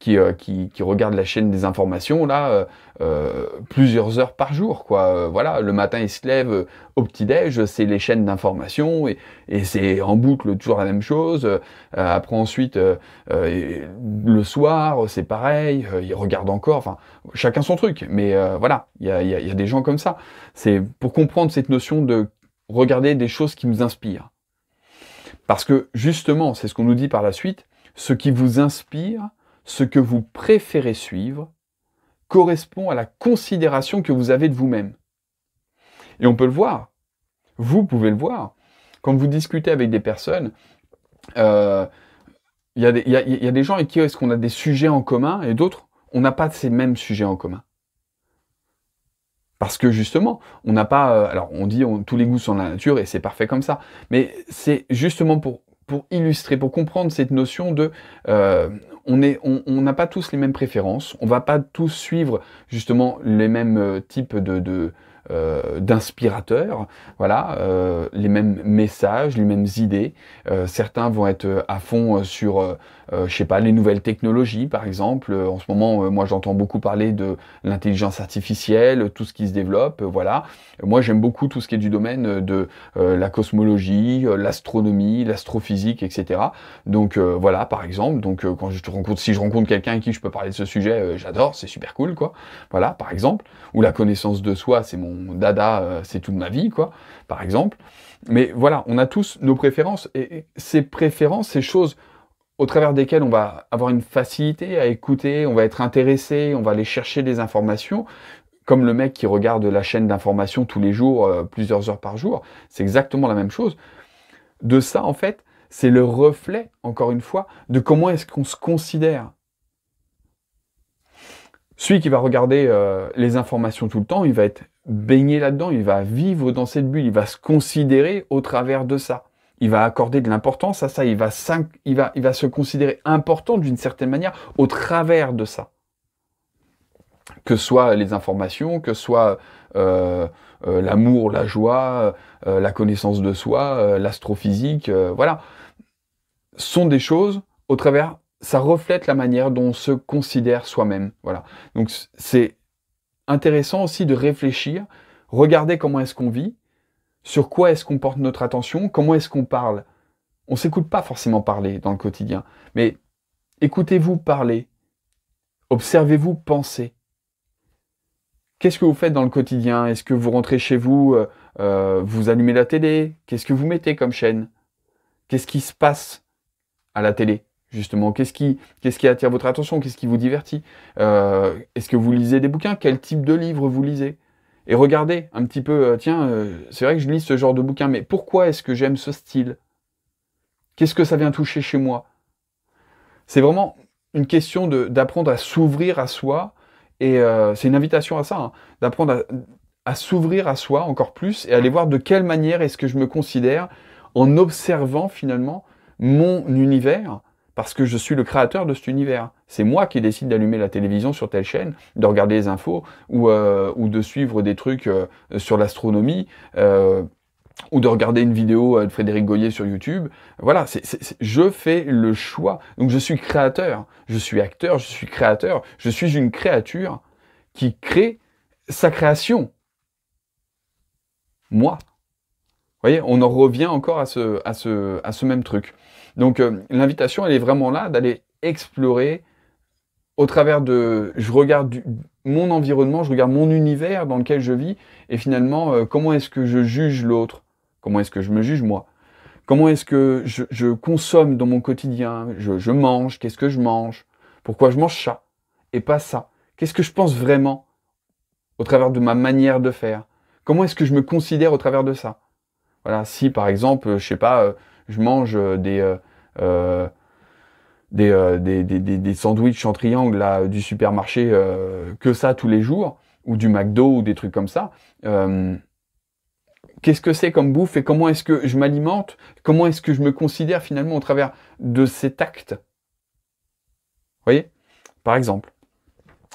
euh, qui, qui, qui, regardent la chaîne des informations là euh, euh plusieurs heures par jour quoi euh, voilà le matin ils se lèvent au petit déj c'est les chaînes d'information et, et c'est en boucle toujours la même chose après ensuite le soir c'est pareil ils regardent encore enfin chacun son truc mais voilà il y a, y, y a des gens comme ça c'est pour comprendre cette notion de regarder des choses qui nous inspirent parce que justement c'est ce qu'on nous dit par la suite ce qui vous inspire ce que vous préférez suivre correspond à la considération que vous avez de vous-même. Et on peut le voir. Vous pouvez le voir. Quand vous discutez avec des personnes, euh, il y, a, des gens avec qui est-ce qu'on a des sujets en commun et d'autres, on n'a pas ces mêmes sujets en commun. Parce que justement, on n'a pas. Euh, alors, on dit on, tous les goûts sont de la nature et c'est parfait comme ça. Mais c'est justement pour pour illustrer, pour comprendre cette notion de euh, on n'a on, on pas tous les mêmes préférences, on va pas tous suivre justement les mêmes euh, types de, de euh, d'inspirateurs, voilà, euh, les mêmes messages, les mêmes idées. Euh, certains vont être à fond sur, je sais pas, les nouvelles technologies, par exemple. En ce moment, moi, j'entends beaucoup parler de l'intelligence artificielle, tout ce qui se développe, voilà. Moi, j'aime beaucoup tout ce qui est du domaine de la cosmologie, l'astronomie, l'astrophysique, etc. Donc voilà, par exemple. Donc quand je te rencontre, si je rencontre quelqu'un avec qui je peux parler de ce sujet, j'adore, c'est super cool, quoi. Voilà, par exemple. Ou la connaissance de soi, c'est mon dada, euh, c'est toute ma vie, quoi, par exemple. Mais voilà, on a tous nos préférences, et ces préférences, ces choses au travers desquelles on va avoir une facilité à écouter, on va être intéressé, on va aller chercher des informations, comme le mec qui regarde la chaîne d'information tous les jours, euh, plusieurs heures par jour, c'est exactement la même chose. De ça, en fait, c'est le reflet, encore une fois, de comment est-ce qu'on se considère. Celui qui va regarder euh, les informations tout le temps, il va être baigné là-dedans, il va vivre dans cette bulle, il va se considérer au travers de ça. Il va accorder de l'importance à ça, il va, se considérer important d'une certaine manière au travers de ça. Que ce soit les informations, que ce soit euh, euh, l'amour, la joie, la connaissance de soi, l'astrophysique, voilà, sont des choses au travers ça reflète la manière dont on se considère soi-même. Voilà. Donc c'est intéressant aussi de réfléchir, regarder comment est-ce qu'on vit, sur quoi est-ce qu'on porte notre attention, comment est-ce qu'on parle. On s'écoute pas forcément parler dans le quotidien, mais écoutez-vous parler, observez-vous penser. Qu'est-ce que vous faites dans le quotidien Est-ce que vous rentrez chez vous, euh, euh, vous allumez la télé Qu'est-ce que vous mettez comme chaîne Qu'est-ce qui se passe à la télé justement Qu'est-ce qui, qui attire votre attention Qu'est-ce qui vous divertit euh, Est-ce que vous lisez des bouquins Quel type de livre vous lisez Et regardez un petit peu, euh, tiens, euh, c'est vrai que je lis ce genre de bouquin, mais pourquoi est-ce que j'aime ce style Qu'est-ce que ça vient toucher chez moi C'est vraiment une question d'apprendre à s'ouvrir à soi, et c'est une invitation à ça, hein, d'apprendre à s'ouvrir à soi encore plus et aller voir de quelle manière est-ce que je me considère en observant finalement mon univers, parce que je suis le créateur de cet univers. C'est moi qui décide d'allumer la télévision sur telle chaîne, de regarder les infos ou, euh, ou de suivre des trucs euh, sur l'astronomie. Euh, ou de regarder une vidéo de Frédéric Goyer sur YouTube. Voilà, je fais le choix. Donc je suis créateur, je suis acteur, je suis créateur, je suis une créature qui crée sa création. Moi. Vous voyez, on en revient encore à ce, à ce, à ce même truc. Donc euh, l'invitation, elle est vraiment là d'aller explorer au travers de, je regarde mon environnement, je regarde mon univers dans lequel je vis, et finalement, euh, comment est-ce que je juge l'autre Comment est-ce que je me juge moi Comment est-ce que je, consomme dans mon quotidien je, je mange, qu'est-ce que je mange Pourquoi je mange ça et pas ça Qu'est-ce que je pense vraiment au travers de ma manière de faire Comment est-ce que je me considère au travers de ça Voilà, si par exemple, euh, je sais pas, je mange euh, euh, euh, des, des, des, sandwichs en triangle du supermarché que ça tous les jours, ou du McDo ou des trucs comme ça. Qu'est-ce que c'est comme bouffe et comment est-ce que je m'alimente Comment est-ce que je me considère finalement au travers de cet acte Vous voyez Par exemple.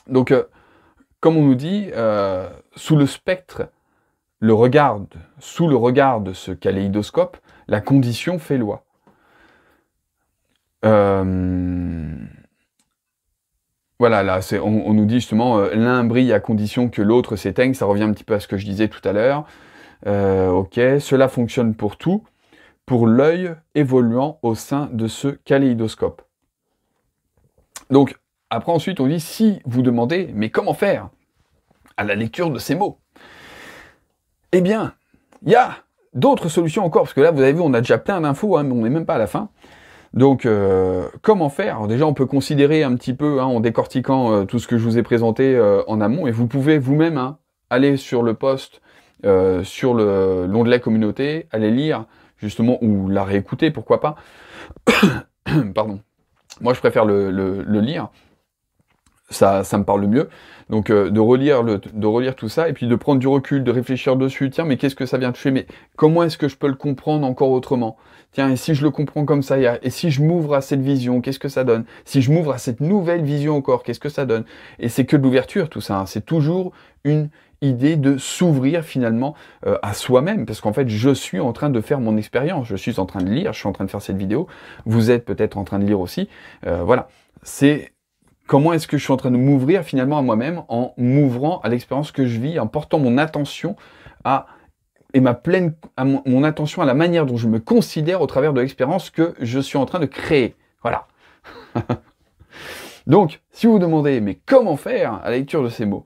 Donc, comme on nous dit, sous le spectre, le regard, sous le regard de ce kaléidoscope, la condition fait loi. Euh, voilà, là, on, on, nous dit justement, euh, l'un brille à condition que l'autre s'éteigne, ça revient un petit peu à ce que je disais tout à l'heure. Euh, ok, cela fonctionne pour tout, pour l'œil évoluant au sein de ce kaléidoscope. Donc, après ensuite, on dit, si vous demandez, mais comment faire à la lecture de ces mots Eh bien, il y a d'autres solutions encore, parce que là, vous avez vu, on a déjà plein d'infos, hein, mais on n'est même pas à la fin. Donc, euh, comment faire Déjà, on peut considérer un petit peu, hein, en décortiquant euh, tout ce que je vous ai présenté euh, en amont, et vous pouvez vous-même hein, aller sur le poste, sur le long de la communauté, aller lire, justement, ou la réécouter, pourquoi pas. Pardon. Moi, je préfère le lire ça, ça me parle mieux. Donc euh, de, relire le, de relire tout ça et puis de prendre du recul, de réfléchir dessus. Tiens, mais qu'est-ce que ça vient de chez Mais comment est-ce que je peux le comprendre encore autrement Tiens, et si je le comprends comme ça Et si je m'ouvre à cette vision, qu'est-ce que ça donne Si je m'ouvre à cette nouvelle vision encore, qu'est-ce que ça donne Et c'est que de l'ouverture tout ça. Hein. C'est toujours une idée de s'ouvrir finalement euh, à soi-même, parce qu'en fait, je suis en train de faire mon expérience, je suis en train de lire, je suis en train de faire cette vidéo, vous êtes peut-être en train de lire aussi, euh, voilà. C'est comment est-ce que je suis en train de m'ouvrir finalement à moi-même en m'ouvrant à l'expérience que je vis, en portant mon attention à et ma pleine mon, attention à la manière dont je me considère au travers de l'expérience que je suis en train de créer. Voilà. Donc, si vous vous demandez mais comment faire à la lecture de ces mots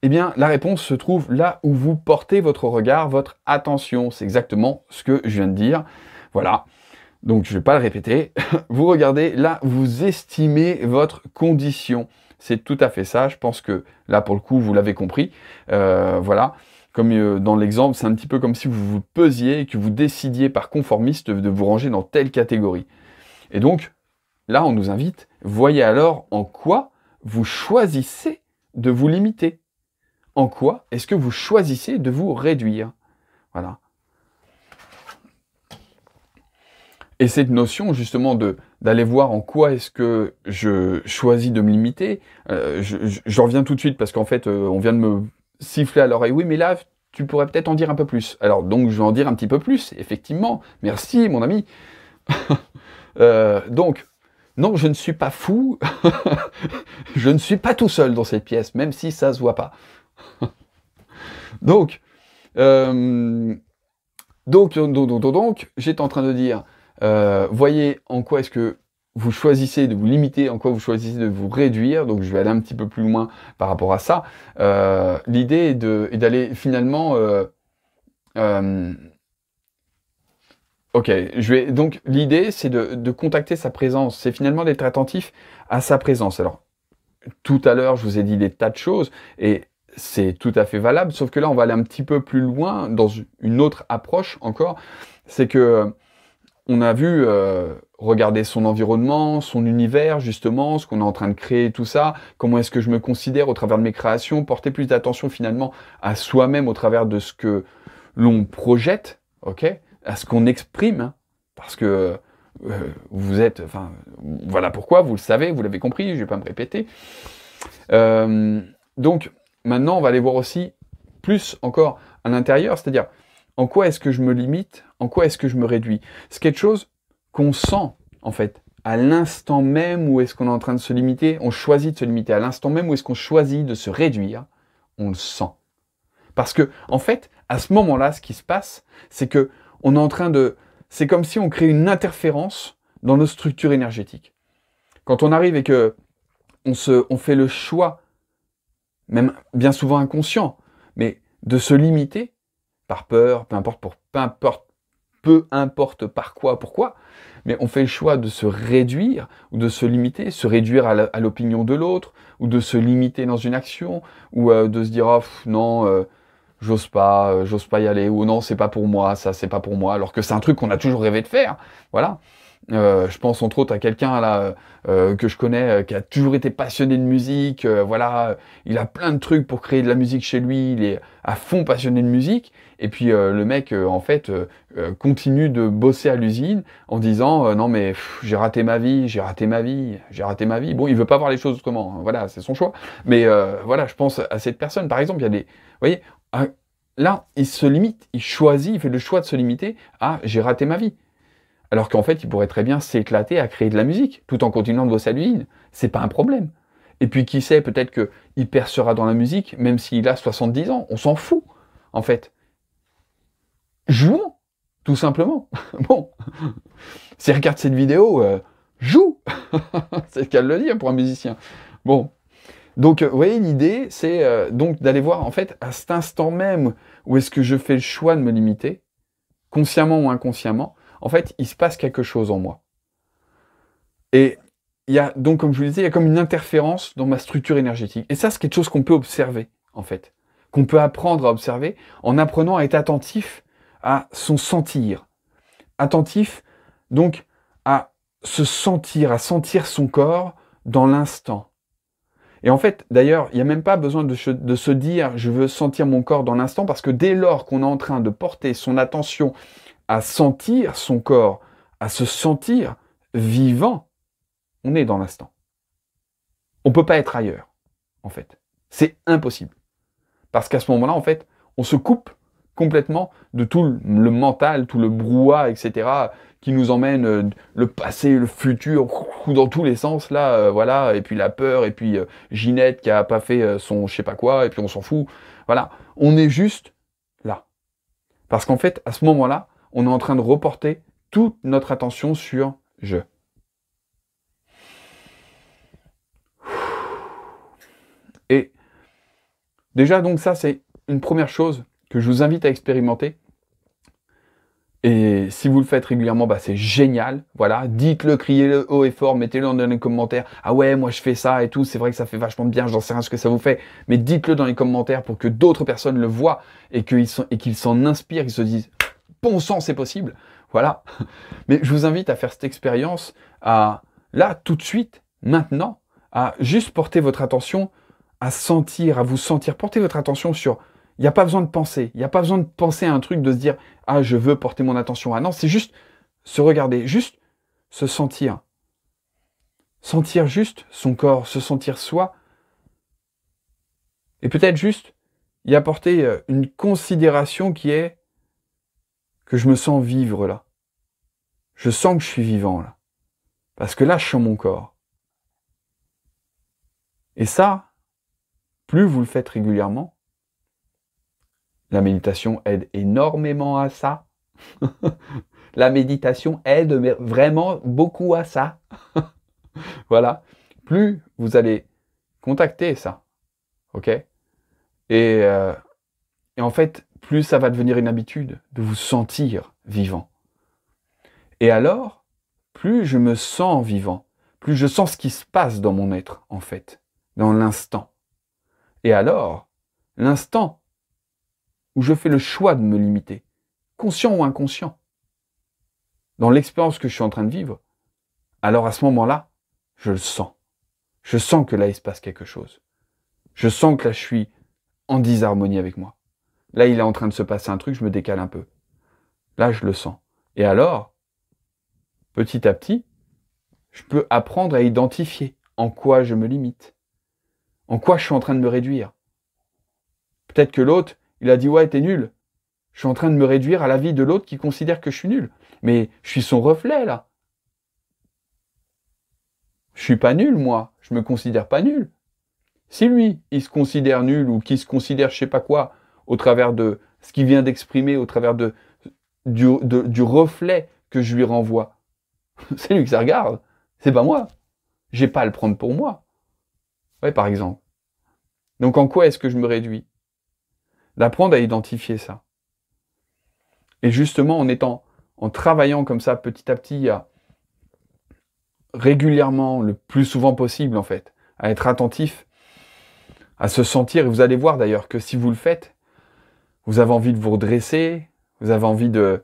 Eh bien, la réponse se trouve là où vous portez votre regard, votre attention, c'est exactement ce que je viens de dire. Voilà donc je ne vais pas le répéter, vous regardez, là, vous estimez votre condition. C'est tout à fait ça, je pense que là, pour le coup, vous l'avez compris. Euh, voilà, comme euh, dans l'exemple, c'est un petit peu comme si vous vous pesiez et que vous décidiez par conformiste de vous ranger dans telle catégorie. Et donc, là, on nous invite, voyez alors en quoi vous choisissez de vous limiter. En quoi est-ce que vous choisissez de vous réduire Voilà. Et cette notion justement de d'aller voir en quoi est-ce que je choisis de me limiter, euh, je, reviens tout de suite parce qu'en fait, euh, on vient de me siffler à l'oreille, oui, mais là, tu pourrais peut-être en dire un peu plus. Alors donc, je vais en dire un petit peu plus, effectivement. Merci, mon ami. Euh, donc, non, je ne suis pas fou. je ne suis pas tout seul dans cette pièce, même si ça se voit pas. Euh, donc, donc, donc, donc j'étais en train de dire, euh, voyez en quoi est-ce que vous choisissez de vous limiter, en quoi vous choisissez de vous réduire. Donc je vais aller un petit peu plus loin par rapport à ça. Euh, l'idée est d'aller finalement... Euh, ok, je vais donc l'idée c'est de, de, contacter sa présence, c'est finalement d'être attentif à sa présence. Alors tout à l'heure je vous ai dit des tas de choses et c'est tout à fait valable, sauf que là on va aller un petit peu plus loin dans une autre approche encore, c'est que on a vu euh, regarder son environnement, son univers, justement, ce qu'on est en train de créer, tout ça, comment est-ce que je me considère au travers de mes créations, porter plus d'attention finalement à soi-même au travers de ce que l'on projette, ok, à ce qu'on exprime, hein. parce que euh, vous êtes, enfin, voilà pourquoi, vous le savez, vous l'avez compris, je ne vais pas me répéter. Euh, donc, maintenant, on va aller voir aussi plus encore à l'intérieur, c'est-à-dire, en quoi est-ce que je me limite En quoi est-ce que je me réduis C'est quelque chose qu'on sent, en fait, à l'instant même où est-ce qu'on est en train de se limiter. On choisit de se limiter. À l'instant même où est-ce qu'on choisit de se réduire, on le sent. Parce que, en fait, à ce moment-là, ce qui se passe, c'est que on est en train de... C'est comme si on crée une interférence dans nos structures énergétiques. Quand on arrive et que on, se, on fait le choix, même bien souvent inconscient, mais de se limiter, par peur, peu importe pour, peu importe, peu importe par quoi, pourquoi, mais on fait le choix de se réduire ou de se limiter, se réduire à l'opinion de l'autre, ou de se limiter dans une action, ou euh, de se dire oh, non, euh, j'ose pas, euh, j'ose pas y aller, ou non, c'est pas pour moi, ça, c'est pas pour moi, alors que c'est un truc qu'on a toujours rêvé de faire, voilà. je pense entre autres à quelqu'un là que je connais qui a toujours été passionné de musique, voilà, il a plein de trucs pour créer de la musique chez lui, il est à fond passionné de musique, et puis euh, le mec, euh, en fait, euh, continue de bosser à l'usine en disant non mais j'ai raté ma vie, j'ai raté ma vie, j'ai raté ma vie. Bon, il veut pas voir les choses autrement. Hein, voilà, c'est son choix. Mais voilà, je pense à cette personne. Par exemple, il y a des, vous voyez, là, il se limite, il choisit, il fait le choix de se limiter à j'ai raté ma vie. Alors qu'en fait, il pourrait très bien s'éclater à créer de la musique tout en continuant de bosser à l'usine. C'est pas un problème. Et puis qui sait, peut-être qu'il percera dans la musique, même s'il a 70 ans. On s'en fout, en fait jouons, tout simplement. bon, si regarde cette vidéo, euh, joue C'est le cas le dire pour un musicien. Bon, donc, euh, vous voyez, l'idée, c'est euh, donc d'aller voir, en fait, à cet instant même où est-ce que je fais le choix de me limiter, consciemment ou inconsciemment, en fait, il se passe quelque chose en moi. Et il y a, donc, comme je vous le disais, il y a comme une interférence dans ma structure énergétique. Et ça, c'est quelque chose qu'on peut observer, en fait, qu'on peut apprendre à observer en apprenant à être attentif à son sentir. Attentif, donc, à se sentir, à sentir son corps dans l'instant. Et en fait, d'ailleurs, il n'y a même pas besoin de, se, dire je veux sentir mon corps dans l'instant, parce que dès lors qu'on est en train de porter son attention à sentir son corps, à se sentir vivant, on est dans l'instant. On ne peut pas être ailleurs, en fait. C'est impossible. Parce qu'à ce moment-là, en fait, on se coupe complètement de tout le mental, tout le brouhaha, etc., qui nous emmène euh, le passé, le futur, dans tous les sens, là, euh, voilà, et puis la peur, et puis euh, Ginette qui a pas fait son je sais pas quoi, et puis on s'en fout. Voilà, on est juste là. Parce qu'en fait, à ce moment-là, on est en train de reporter toute notre attention sur je. Et déjà, donc ça, c'est une première chose que je vous invite à expérimenter. Et si vous le faites régulièrement, bah, c'est génial. Voilà, dites-le, criez-le haut et fort, mettez-le dans les commentaires. Ah ouais, moi je fais ça et tout, c'est vrai que ça fait vachement bien, j'en sais rien ce que ça vous fait. Mais dites-le dans les commentaires pour que d'autres personnes le voient et qu'ils s'en inspirent, qu'ils se disent, bon sang, c'est possible. Voilà. Mais je vous invite à faire cette expérience, à là, tout de suite, maintenant, à juste porter votre attention à sentir, à vous sentir. porter votre attention sur il n'y a pas besoin de penser. Il n'y a pas besoin de penser à un truc, de se dire Ah, je veux porter mon attention. Ah non, c'est juste se regarder, juste se sentir. Sentir juste son corps, se sentir soi. Et peut-être juste y apporter euh, une considération qui est que je me sens vivre là. Je sens que je suis vivant là. Parce que là, je sens mon corps. Et ça, plus vous le faites régulièrement, la méditation aide énormément à ça. la méditation aide vraiment beaucoup à ça. voilà. Plus vous allez contacter ça, ok et, euh, et, en fait, plus ça va devenir une habitude de vous sentir vivant. Et alors, plus je me sens vivant, plus je sens ce qui se passe dans mon être, en fait, dans l'instant. Et alors, l'instant où je fais le choix de me limiter, conscient ou inconscient, dans l'expérience que je suis en train de vivre, alors à ce moment-là, je le sens. Je sens que là, il se passe quelque chose. Je sens que là, je suis en disharmonie avec moi. Là, il est en train de se passer un truc, je me décale un peu. Là, je le sens. Et alors, petit à petit, je peux apprendre à identifier en quoi je me limite, en quoi je suis en train de me réduire. Peut-être que l'autre, il a dit ouais, t'es nul. Je suis en train de me réduire à la vie de l'autre qui considère que je suis nul. Mais je suis son reflet là. Je suis pas nul moi. Je me considère pas nul. Si lui, il se considère nul ou qui se considère je sais pas quoi au travers de ce qu'il vient d'exprimer, au travers de du, de, du reflet que je lui renvoie, c'est lui que ça regarde. C'est pas moi. J'ai pas à le prendre pour moi. Ouais, par exemple. Donc en quoi est-ce que je me réduis d'apprendre à identifier ça. Et justement, en étant, en travaillant comme ça petit à petit, régulièrement, le plus souvent possible en fait, à être attentif, à se sentir. Et vous allez voir d'ailleurs que si vous le faites, vous avez envie de vous redresser, vous avez envie de,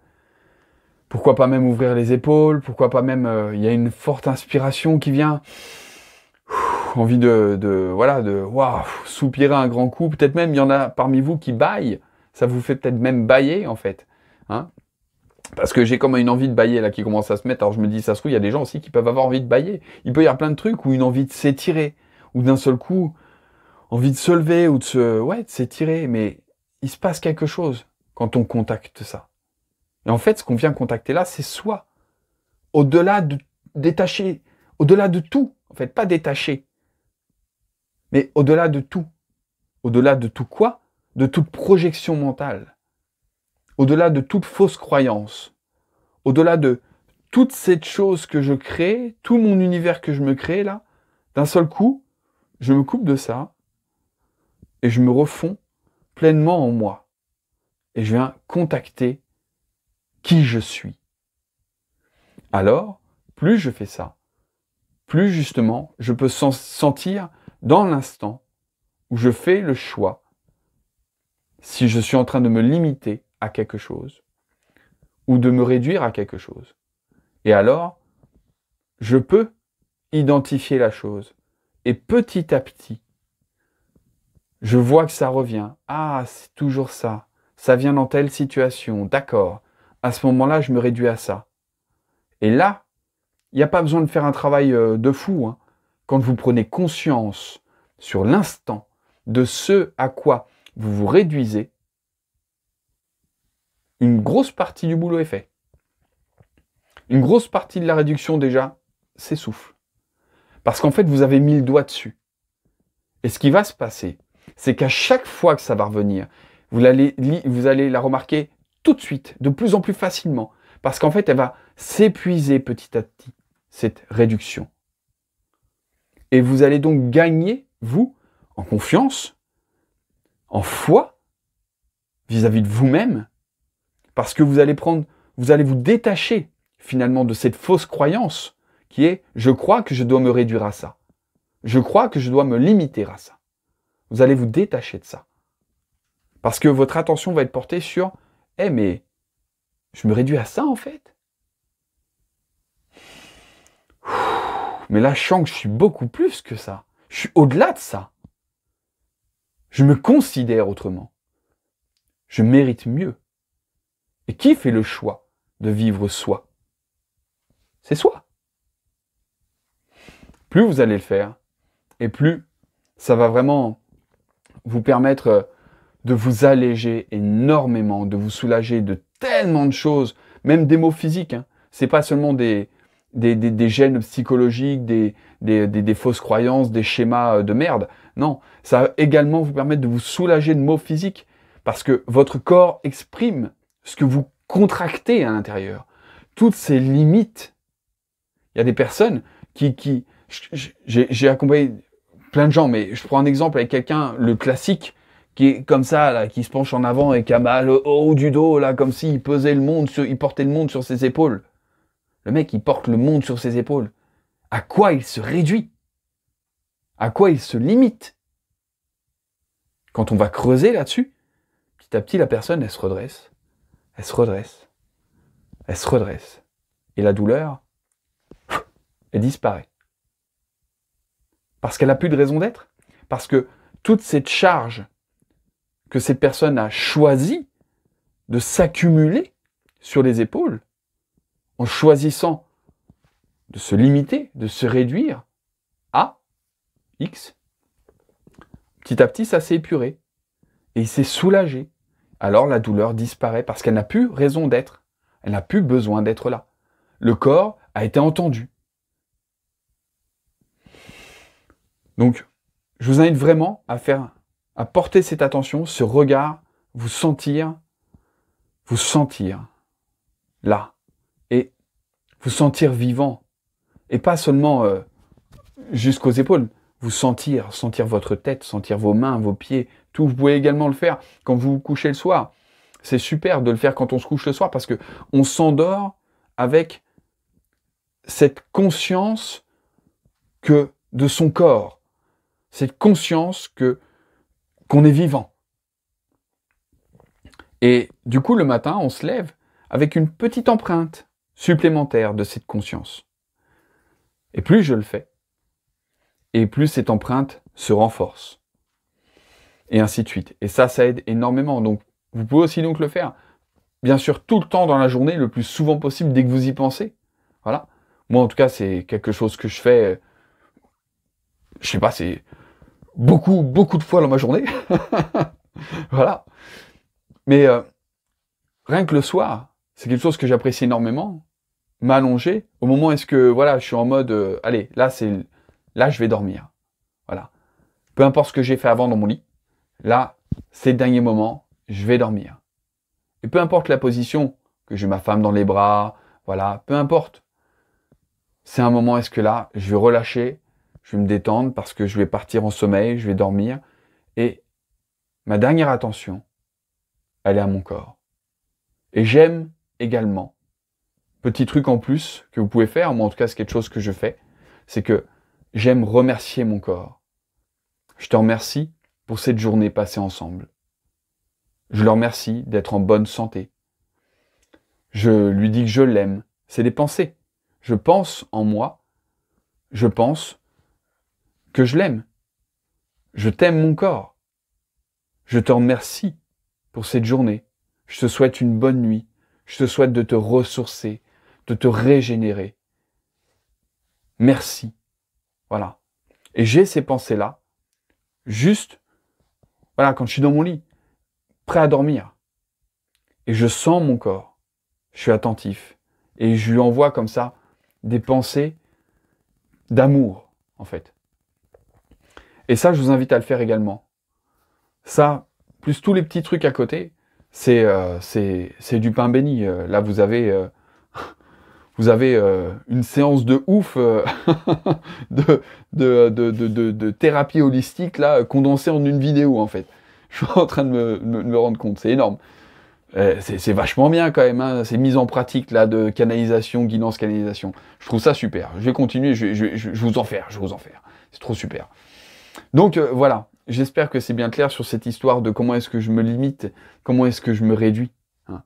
pourquoi pas même ouvrir les épaules, pourquoi pas même, euh, il y a une forte inspiration qui vient envie de, de voilà, de waouh, soupirer un grand coup. Peut-être même il y en a parmi vous qui baillent. Ça vous fait peut-être même bailler en fait, hein Parce que j'ai comme une envie de bailler là qui commence à se mettre. Alors je me dis ça se trouve il y a des gens aussi qui peuvent avoir envie de bailler. Il peut y avoir plein de trucs ou une envie de s'étirer ou d'un seul coup envie de se lever ou de se ouais de s'étirer. Mais il se passe quelque chose quand on contacte ça. Et en fait, ce qu'on vient contacter là, c'est soi. Au-delà de détacher au-delà de tout, en fait, pas détaché, mais au-delà de tout, au-delà de tout quoi De toute projection mentale, au-delà de toute fausse croyance, au-delà de toute cette chose que je crée, tout mon univers que je me crée là, d'un seul coup, je me coupe de ça et je me refonds pleinement en moi. Et je viens contacter qui je suis. Alors, plus je fais ça, plus justement je peux sentir dans l'instant où je fais le choix, si je suis en train de me limiter à quelque chose ou de me réduire à quelque chose. Et alors, je peux identifier la chose. Et petit à petit, je vois que ça revient. Ah, c'est toujours ça. Ça vient dans telle situation. D'accord. À ce moment-là, je me réduis à ça. Et là, il n'y a pas besoin de faire un travail euh, de fou. Hein quand vous prenez conscience sur l'instant de ce à quoi vous vous réduisez, une grosse partie du boulot est fait. Une grosse partie de la réduction déjà s'essouffle. Parce qu'en fait, vous avez mis le doigt dessus. Et ce qui va se passer, c'est qu'à chaque fois que ça va revenir, vous vous allez la remarquer tout de suite, de plus en plus facilement. Parce qu'en fait, elle va s'épuiser petit à petit, cette réduction. Et vous allez donc gagner, vous, en confiance, en foi vis-à-vis de vous-même, parce que vous allez prendre, vous allez vous détacher finalement de cette fausse croyance qui est je crois que je dois me réduire à ça. Je crois que je dois me limiter à ça. Vous allez vous détacher de ça. Parce que votre attention va être portée sur eh mais je me réduis à ça en fait. Mais là, que je suis beaucoup plus que ça. Je suis au-delà de ça. Je me considère autrement. Je mérite mieux. Et qui fait le choix de vivre soi C'est soi. Plus vous allez le faire, et plus ça va vraiment vous permettre euh, de vous alléger énormément, de vous soulager de tellement de choses, même des mots physiques. Hein. C'est pas seulement des, des, gènes psychologiques, des, des, fausses croyances, des schémas euh, de merde. Non, ça va également vous permettre de vous soulager de maux physiques, parce que votre corps exprime ce que vous contractez à l'intérieur, toutes ces limites. Il y a des personnes qui... J'ai accompagné plein de gens, mais je prends un exemple avec quelqu'un, le classique, qui est comme ça, qui se penche en avant et qui a mal au haut du dos, là, comme s'il pesait le monde, il portait le monde sur ses épaules. Le mec, il porte le monde sur ses épaules. À quoi il se réduit À quoi il se limite Quand on va creuser là-dessus, petit à petit, la personne, elle se redresse. Elle se redresse. Elle se redresse. Et la douleur, elle disparaît. Parce qu'elle n'a plus de raison d'être. Parce que toute cette charge que cette personne a choisie de s'accumuler sur les épaules, en choisissant de se limiter, de se réduire à X, petit à petit, ça s'est épuré. Et il s'est soulagé. Alors la douleur disparaît parce qu'elle n'a plus raison d'être. Elle n'a plus besoin d'être là. Le corps a été entendu. Donc, je vous invite vraiment à faire, à porter cette attention, ce regard, vous sentir, vous sentir là, et vous sentir vivant. Et pas seulement euh, jusqu'aux épaules. Vous sentir, sentir votre tête, sentir vos mains, vos pieds, tout. Vous pouvez également le faire quand vous vous couchez le soir. C'est super de le faire quand on se couche le soir parce que on s'endort avec cette conscience que de son corps, cette conscience que qu'on est vivant. Et du coup, le matin, on se lève avec une petite empreinte supplémentaire de cette conscience. Et plus je le fais, et plus cette empreinte se renforce. Et ainsi de suite. Et ça, ça aide énormément. Donc, vous pouvez aussi donc le faire, bien sûr, tout le temps dans la journée, le plus souvent possible, dès que vous y pensez. Voilà. Moi, en tout cas, c'est quelque chose que je fais, euh, je sais pas, c'est beaucoup, beaucoup de fois dans ma journée. voilà. Mais euh, rien que le soir, c'est quelque chose que j'apprécie énormément m'allonger au moment est-ce que voilà, je suis en mode euh, allez, là c'est là je vais dormir. Voilà. Peu importe ce que j'ai fait avant dans mon lit, là, c'est le dernier moment, je vais dormir. Et peu importe la position, que j'ai ma femme dans les bras, voilà, peu importe. C'est un moment, est-ce que là, je vais relâcher, je vais me détendre parce que je vais partir en sommeil, je vais dormir. Et ma dernière attention, elle est à mon corps. Et j'aime également petit truc en plus que vous pouvez faire, moi en tout cas c'est quelque chose que je fais, c'est que j'aime remercier mon corps. Je te remercie pour cette journée passée ensemble. Je le remercie d'être en bonne santé. Je lui dis que je l'aime. C'est des pensées. Je pense en moi. Je pense que je l'aime. Je t'aime mon corps. Je te remercie pour cette journée. Je te souhaite une bonne nuit. Je te souhaite de te ressourcer, de te régénérer. Merci. Voilà. Et j'ai ces pensées-là, juste, voilà, quand je suis dans mon lit, prêt à dormir. Et je sens mon corps. Je suis attentif. Et je lui envoie comme ça des pensées d'amour, en fait. Et ça, je vous invite à le faire également. Ça, plus tous les petits trucs à côté, c'est euh, c'est du pain béni. Euh, là, vous avez euh, vous avez euh, une séance de ouf euh, de, de, de, de, thérapie holistique là condensée en une vidéo en fait. Je suis en train de me, rendre compte, c'est énorme. Euh, c'est vachement bien quand même, hein. C'est mise en pratique là de canalisation, guidance, canalisation. Je trouve ça super. Je vais continuer, je, vous en faire, je vous en faire. C'est trop super. Donc voilà, j'espère que c'est bien clair sur cette histoire de comment est-ce que je me limite, comment est-ce que je me réduis. Si hein.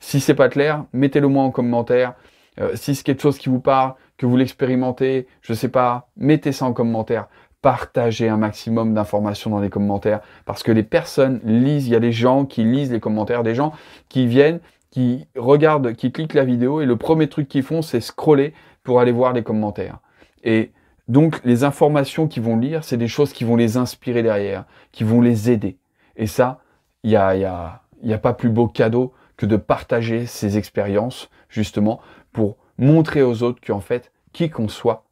Si c'est pas clair, mettez-le moi en commentaire. Euh, si c'est quelque chose qui vous parle, que vous l'expérimentez, je sais pas, mettez ça en commentaire. Partagez un maximum d'informations dans les commentaires parce que les personnes lisent, il y a des gens qui lisent les commentaires, des gens qui viennent, qui regardent, qui cliquent la vidéo et le premier truc qu'ils font, c'est scroller pour aller voir les commentaires. Et donc, les informations qu'ils vont lire, c'est des choses qui vont les inspirer derrière, qui vont les aider. Et ça, il n'y a, y a, y a pas plus beau cadeau que de partager ces expériences, justement, pour montrer aux autres en fait, qui qu'on soit,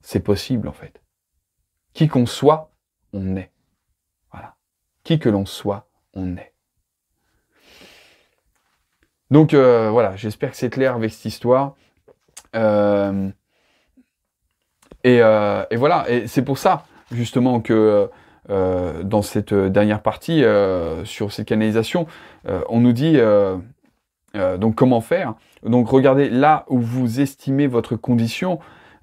c'est possible en fait. Qui qu'on soit, on est. Voilà. Qui que l'on soit, on est. Donc euh, voilà, j'espère que c'est clair avec cette histoire. Euh, et, euh, et, voilà, et c'est pour ça justement que dans cette dernière partie sur cette canalisation, on nous dit euh, donc comment faire Donc regardez là où vous estimez votre condition.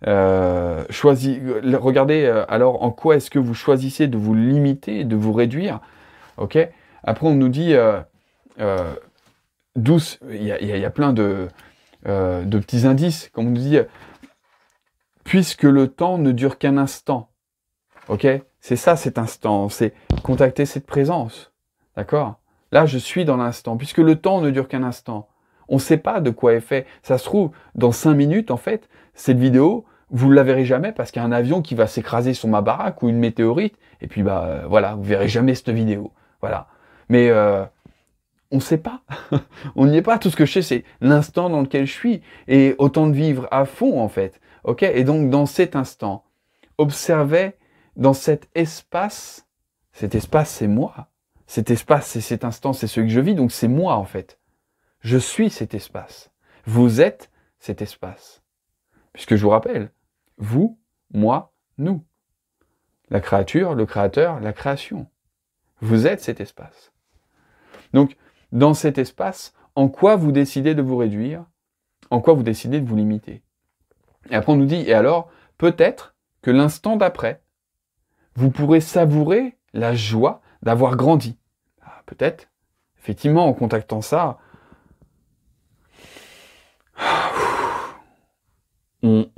Euh, choisis, euh, regardez alors en quoi est-ce que vous choisissez de vous limiter, de vous réduire. Ok Après on nous dit douce. Il y, a plein de, de petits indices. Comme on nous dit, puisque le temps ne dure qu'un instant. Ok C'est ça cet instant. C'est contacter cette présence. D'accord Là, je suis dans l'instant, puisque le temps ne dure qu'un instant. On ne sait pas de quoi est fait. Ça se trouve, dans cinq minutes, en fait, cette vidéo, vous ne la verrez jamais parce qu'il y a un avion qui va s'écraser sur ma baraque ou une météorite. Et puis, bah, euh, voilà, vous verrez jamais cette vidéo. Voilà. Mais euh, on ne sait pas. on n'y est pas. Tout ce que je sais, c'est l'instant dans lequel je suis. Et autant de vivre à fond, en fait. OK Et donc, dans cet instant, observez dans cet espace. Cet espace, c'est moi. Cet espace, c'est cet instant, c'est ce que je vis, donc c'est moi en fait. Je suis cet espace. Vous êtes cet espace. Puisque je vous rappelle, vous, moi, nous. La créature, le créateur, la création. Vous êtes cet espace. Donc, dans cet espace, en quoi vous décidez de vous réduire En quoi vous décidez de vous limiter Et après, on nous dit, et alors, peut-être que l'instant d'après, vous pourrez savourer la joie d'avoir grandi. Ah, peut-être. Effectivement, en contactant ça, on,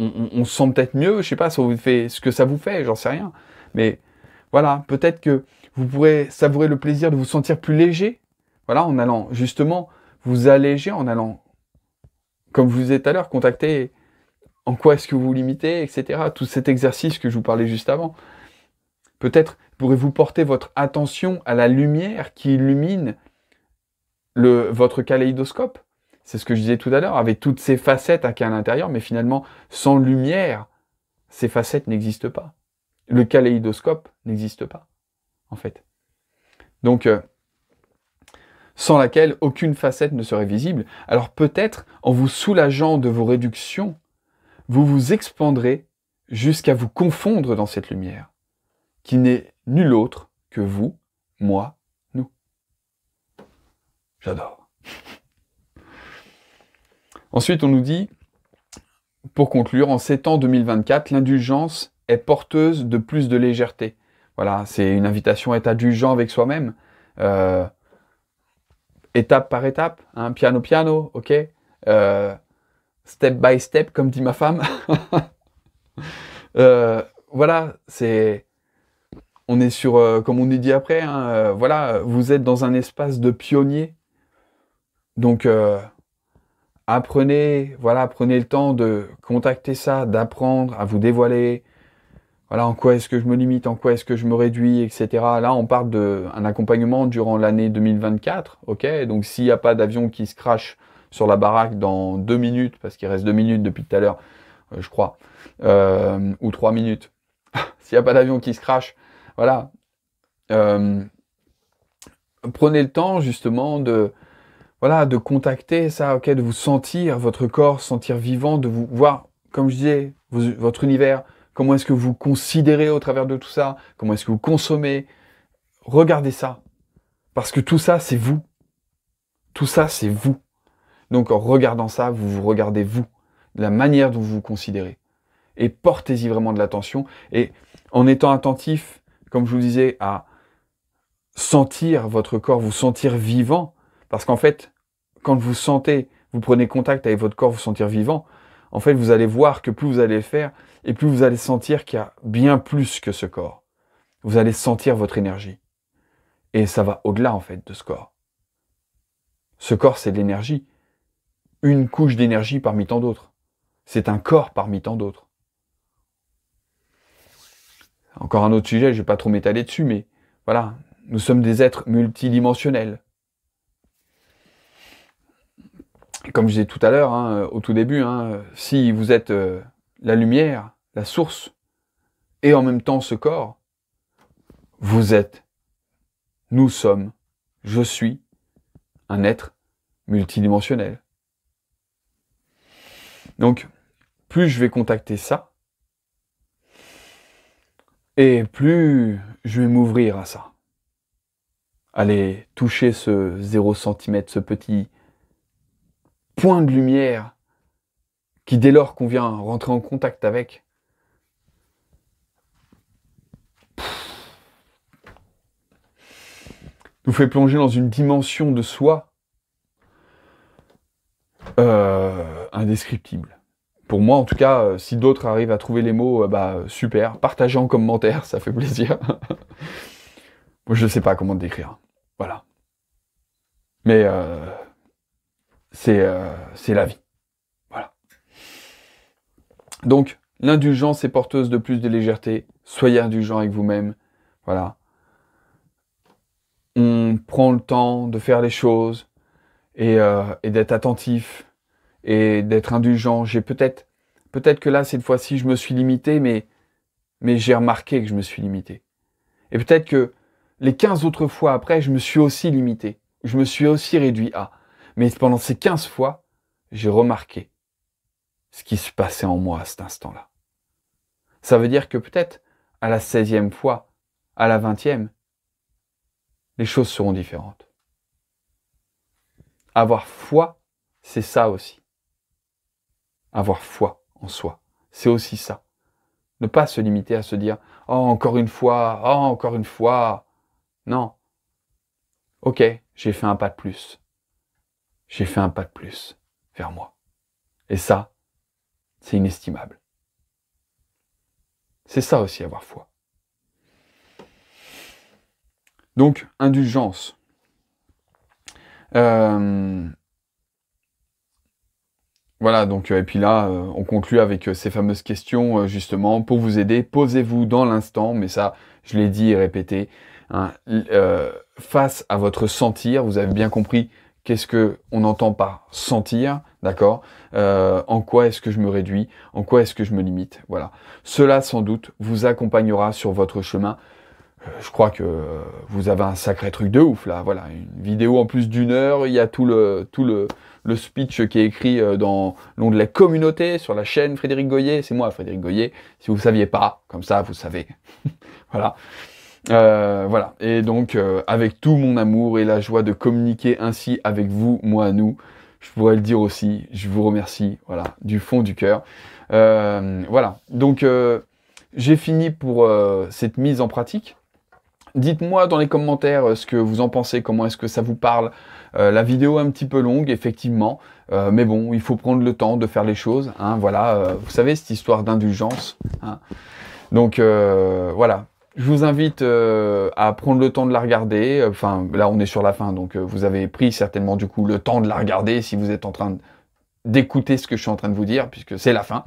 se sent peut-être mieux, je sais pas, fait ce que ça vous fait, j'en sais rien. Mais voilà, peut-être que vous pourrez savourer le plaisir de vous sentir plus léger. Voilà, en allant justement vous alléger, en allant, comme vous êtes à l'heure, contacter en quoi est-ce que vous limitez, etc. Tout cet exercice que je vous parlais juste avant. Peut-être pourrez-vous porter votre attention à la lumière qui illumine le, votre kaléidoscope. C'est ce que je disais tout à l'heure, avec toutes ces facettes à à l'intérieur, mais finalement, sans lumière, ces facettes n'existent pas. Le kaléidoscope n'existe pas, en fait. Donc, euh, sans laquelle aucune facette ne serait visible. Alors peut-être, en vous soulageant de vos réductions, vous vous expandrez jusqu'à vous confondre dans cette lumière qui n'est nul autre que vous, moi, nous. J'adore. Ensuite, on nous dit, pour conclure, en ces temps 2024, l'indulgence est porteuse de plus de légèreté. Voilà, c'est une invitation à être indulgent avec soi-même. Euh, étape par étape, hein, piano piano, ok euh, Step by step, comme dit ma femme. Euh, voilà, c'est on est sur, euh, comme on nous dit après, hein, euh, voilà, vous êtes dans un espace de pionnier. Donc, euh, apprenez, voilà, prenez le temps de contacter ça, d'apprendre à vous dévoiler. Voilà, en quoi est-ce que je me limite, en quoi est-ce que je me réduis, etc. Là, on parle d'un accompagnement durant l'année 2024, ok Donc, s'il n'y a pas d'avion qui se crache sur la baraque dans deux minutes, parce qu'il reste deux minutes depuis tout à l'heure, je crois, ou trois minutes, s'il n'y a pas d'avion qui se crache, voilà. Euh, prenez le temps justement de voilà de contacter ça, de vous sentir votre corps, sentir vivant, de vous voir, comme je disais, votre univers. Comment est-ce que vous considérez au travers de tout ça Comment est-ce que vous consommez Regardez ça, parce que tout ça, c'est vous. Tout ça, c'est vous. Donc en regardant ça, vous vous regardez vous, la manière dont vous vous considérez. Et portez-y vraiment de l'attention. Et en étant attentif comme je vous disais, à sentir votre corps, vous sentir vivant, parce qu'en fait, quand vous sentez, vous prenez contact avec votre corps, vous sentir vivant, en fait, vous allez voir que plus vous allez faire, et plus vous allez sentir qu'il y a bien plus que ce corps. Vous allez sentir votre énergie. Et ça va au-delà, en fait, de ce corps. Ce corps, c'est de l'énergie. Une couche d'énergie parmi tant d'autres. C'est un corps parmi tant d'autres. Encore un autre sujet, je vais pas trop m'étaler dessus, mais voilà, nous sommes des êtres multidimensionnels. Comme je disais tout à l'heure, hein, euh, au tout début, hein, si vous êtes euh, la lumière, la source, et en même temps ce corps, vous êtes, nous sommes, je suis un être multidimensionnel. Donc, plus je vais contacter ça, et plus je vais m'ouvrir à ça. Aller toucher ce 0 cm, ce petit point de lumière qui, dès lors qu'on vient rentrer en contact avec, nous fait plonger dans une dimension de soi euh, indescriptible pour moi en tout cas, euh, si d'autres arrivent à trouver les mots, euh, bah super, partagez en commentaire, ça fait plaisir. moi je sais pas comment décrire. Voilà. Mais euh, c'est la vie. Voilà. Donc, l'indulgence est porteuse de plus de légèreté. Soyez indulgent avec vous-même. Voilà. On prend le temps de faire les choses et, et d'être attentif et d'être indulgent. J'ai peut-être, peut-être que là, cette fois-ci, je me suis limité, mais, mais j'ai remarqué que je me suis limité. Et peut-être que les 15 autres fois après, je me suis aussi limité. Je me suis aussi réduit à. Mais pendant ces 15 fois, j'ai remarqué ce qui se passait en moi à cet instant-là. Ça veut dire que peut-être à la 16e fois, à la 20e, les choses seront différentes. Avoir foi, c'est ça aussi avoir foi en soi. C'est aussi ça. Ne pas se limiter à se dire Oh, encore une fois, oh, encore une fois. Non. Ok, j'ai fait un pas de plus. J'ai fait un pas de plus vers moi. Et ça, c'est inestimable. C'est ça aussi avoir foi. Donc, indulgence. Euh, voilà, donc euh, et puis là, euh, on conclut avec euh, ces fameuses questions justement pour vous aider. Posez-vous dans l'instant, mais ça, je l'ai dit et répété. Hein, face à votre sentir, vous avez bien compris qu'est-ce que on entend par sentir, d'accord En quoi est-ce que je me réduis En quoi est-ce que je me limite Voilà. Cela sans doute vous accompagnera sur votre chemin. je crois que vous avez un sacré truc de ouf là. Voilà, une vidéo en plus d'une heure, il y a tout le tout le le speech qui est écrit euh, dans de la communauté sur la chaîne Frédéric Goyer. C'est moi, Frédéric Goyer. Si vous ne saviez pas, comme ça, vous savez. voilà. Euh, voilà. Et donc, euh, avec tout mon amour et la joie de communiquer ainsi avec vous, moi, nous, je pourrais le dire aussi. Je vous remercie, voilà, du fond du cœur. voilà. Donc, j'ai fini pour cette mise en pratique. Dites-moi dans les commentaires euh, ce que vous en pensez, comment est-ce que ça vous parle. Euh, la vidéo est un petit peu longue, effectivement, euh, mais bon, il faut prendre le temps de faire les choses. Hein, voilà, vous savez, cette histoire d'indulgence. Hein. Donc voilà, je vous invite à prendre le temps de la regarder. Enfin, là, on est sur la fin, donc vous avez pris certainement du coup le temps de la regarder si vous êtes en train d'écouter ce que je suis en train de vous dire, puisque c'est la fin.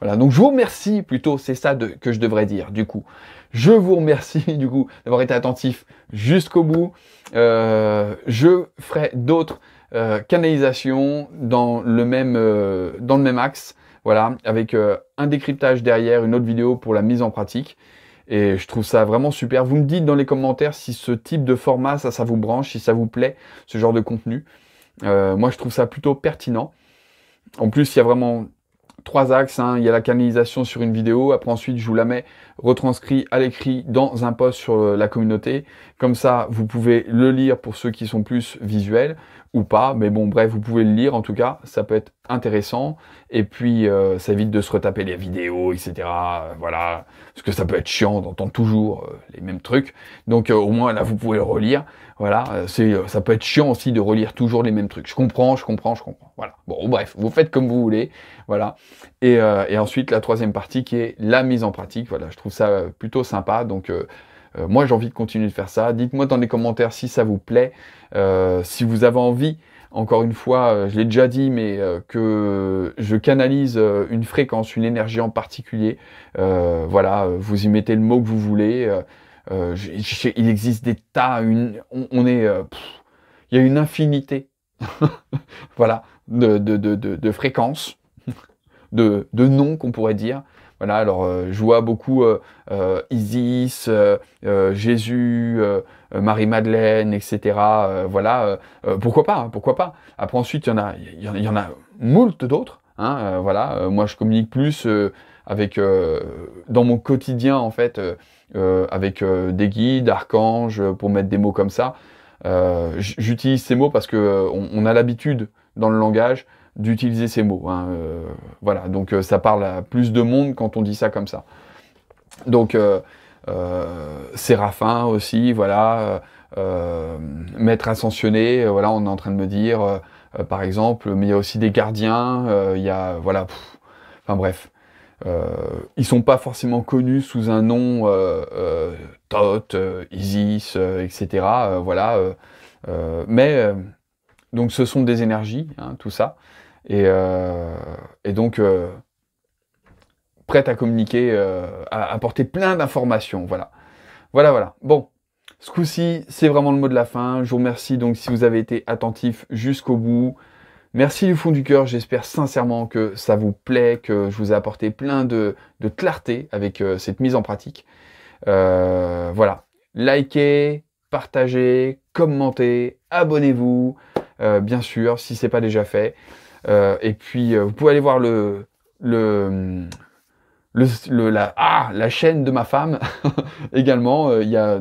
Voilà, donc je vous remercie plutôt, c'est ça que je devrais dire, du coup. Je vous remercie du coup d'avoir été attentif jusqu'au bout. Euh, je ferai d'autres euh, canalisations dans le même, euh, dans le même axe. Voilà, avec un décryptage derrière, une autre vidéo pour la mise en pratique. Et je trouve ça vraiment super. Vous me dites dans les commentaires si ce type de format, ça, ça vous branche, si ça vous plaît, ce genre de contenu. moi, je trouve ça plutôt pertinent. En plus, il y a vraiment trois axes. Hein. Il y a la canalisation sur une vidéo. Après, ensuite, je vous la mets retranscrit à l'écrit dans un post sur euh, la communauté. Comme ça, vous pouvez le lire pour ceux qui sont plus visuels ou pas. Mais bon, bref, vous pouvez le lire. En tout cas, ça peut être intéressant. Et puis, euh, ça évite de se retaper les vidéos, etc. Euh, voilà. Parce que ça peut être chiant d'entendre toujours les mêmes trucs. Donc, au moins, là, vous pouvez le relire. Voilà, euh, c'est, euh, ça peut être chiant aussi de relire toujours les mêmes trucs. Je comprends, je comprends, je comprends. Voilà. Bon, bref, vous faites comme vous voulez. Voilà. Et, euh, et ensuite, la troisième partie qui est la mise en pratique. Voilà, je trouve ça plutôt sympa. Donc, moi, j'ai envie de continuer de faire ça. Dites-moi dans les commentaires si ça vous plaît, si vous avez envie encore une fois, je l'ai déjà dit, mais que je canalise une fréquence, une énergie en particulier. voilà, vous y mettez le mot que vous voulez. Euh, il existe des tas, une, on, est, euh, il y a une infinité, voilà, de, de, de fréquences, de, noms qu'on pourrait dire. Voilà, alors euh, je vois beaucoup Isis, Jésus, Marie-Madeleine, etc. voilà, pourquoi pas, hein, pourquoi pas. Après ensuite, il y en a, il y, en a, moult d'autres. Hein, voilà, moi je communique plus avec euh, dans mon quotidien en fait, euh, euh, avec des guides, archanges, pour mettre des mots comme ça. J'utilise ces mots parce que on, a l'habitude dans le langage d'utiliser ces mots. Hein, voilà, donc ça parle à plus de monde quand on dit ça comme ça. Donc euh, séraphin aussi, voilà, maître ascensionné, voilà, on est en train de me dire, par exemple, mais il y a aussi des gardiens, il y a, voilà, enfin bref. Euh, ils sont pas forcément connus sous un nom Thoth, euh, euh, euh, Isis, etc. voilà. mais donc ce sont des énergies, hein, tout ça, et, et donc prêtes à communiquer, à apporter plein d'informations. Voilà, voilà, voilà. Bon. Ce coup-ci, c'est vraiment le mot de la fin. Je vous remercie donc si vous avez été attentif jusqu'au bout. Merci du fond du cœur, j'espère sincèrement que ça vous plaît, que je vous ai apporté plein de, clarté avec euh, cette mise en pratique. Euh, voilà, likez, partagez, commentez, abonnez-vous, euh, bien sûr, si ce n'est pas déjà fait. et puis, vous pouvez aller voir le, le, la, ah, la, chaîne de ma femme également. Il y a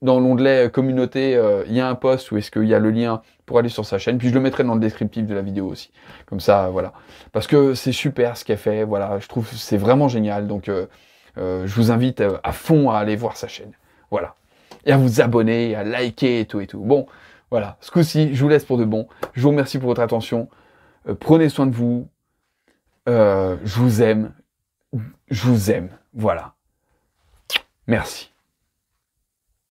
dans l'onglet communauté, il y a un post où est-ce qu'il y a le lien pour aller sur sa chaîne. Puis je le mettrai dans le descriptif de la vidéo aussi. Comme ça, voilà. Parce que c'est super ce qu'elle fait. Voilà, je trouve c'est vraiment génial. Donc, euh, euh, je vous invite euh, à fond à aller voir sa chaîne. Voilà. Et à vous abonner, à liker et tout et tout. Bon, voilà. Ce coup-ci, je vous laisse pour de bon. Je vous remercie pour votre attention. prenez soin de vous. je vous aime. Je vous aime. Voilà. Merci.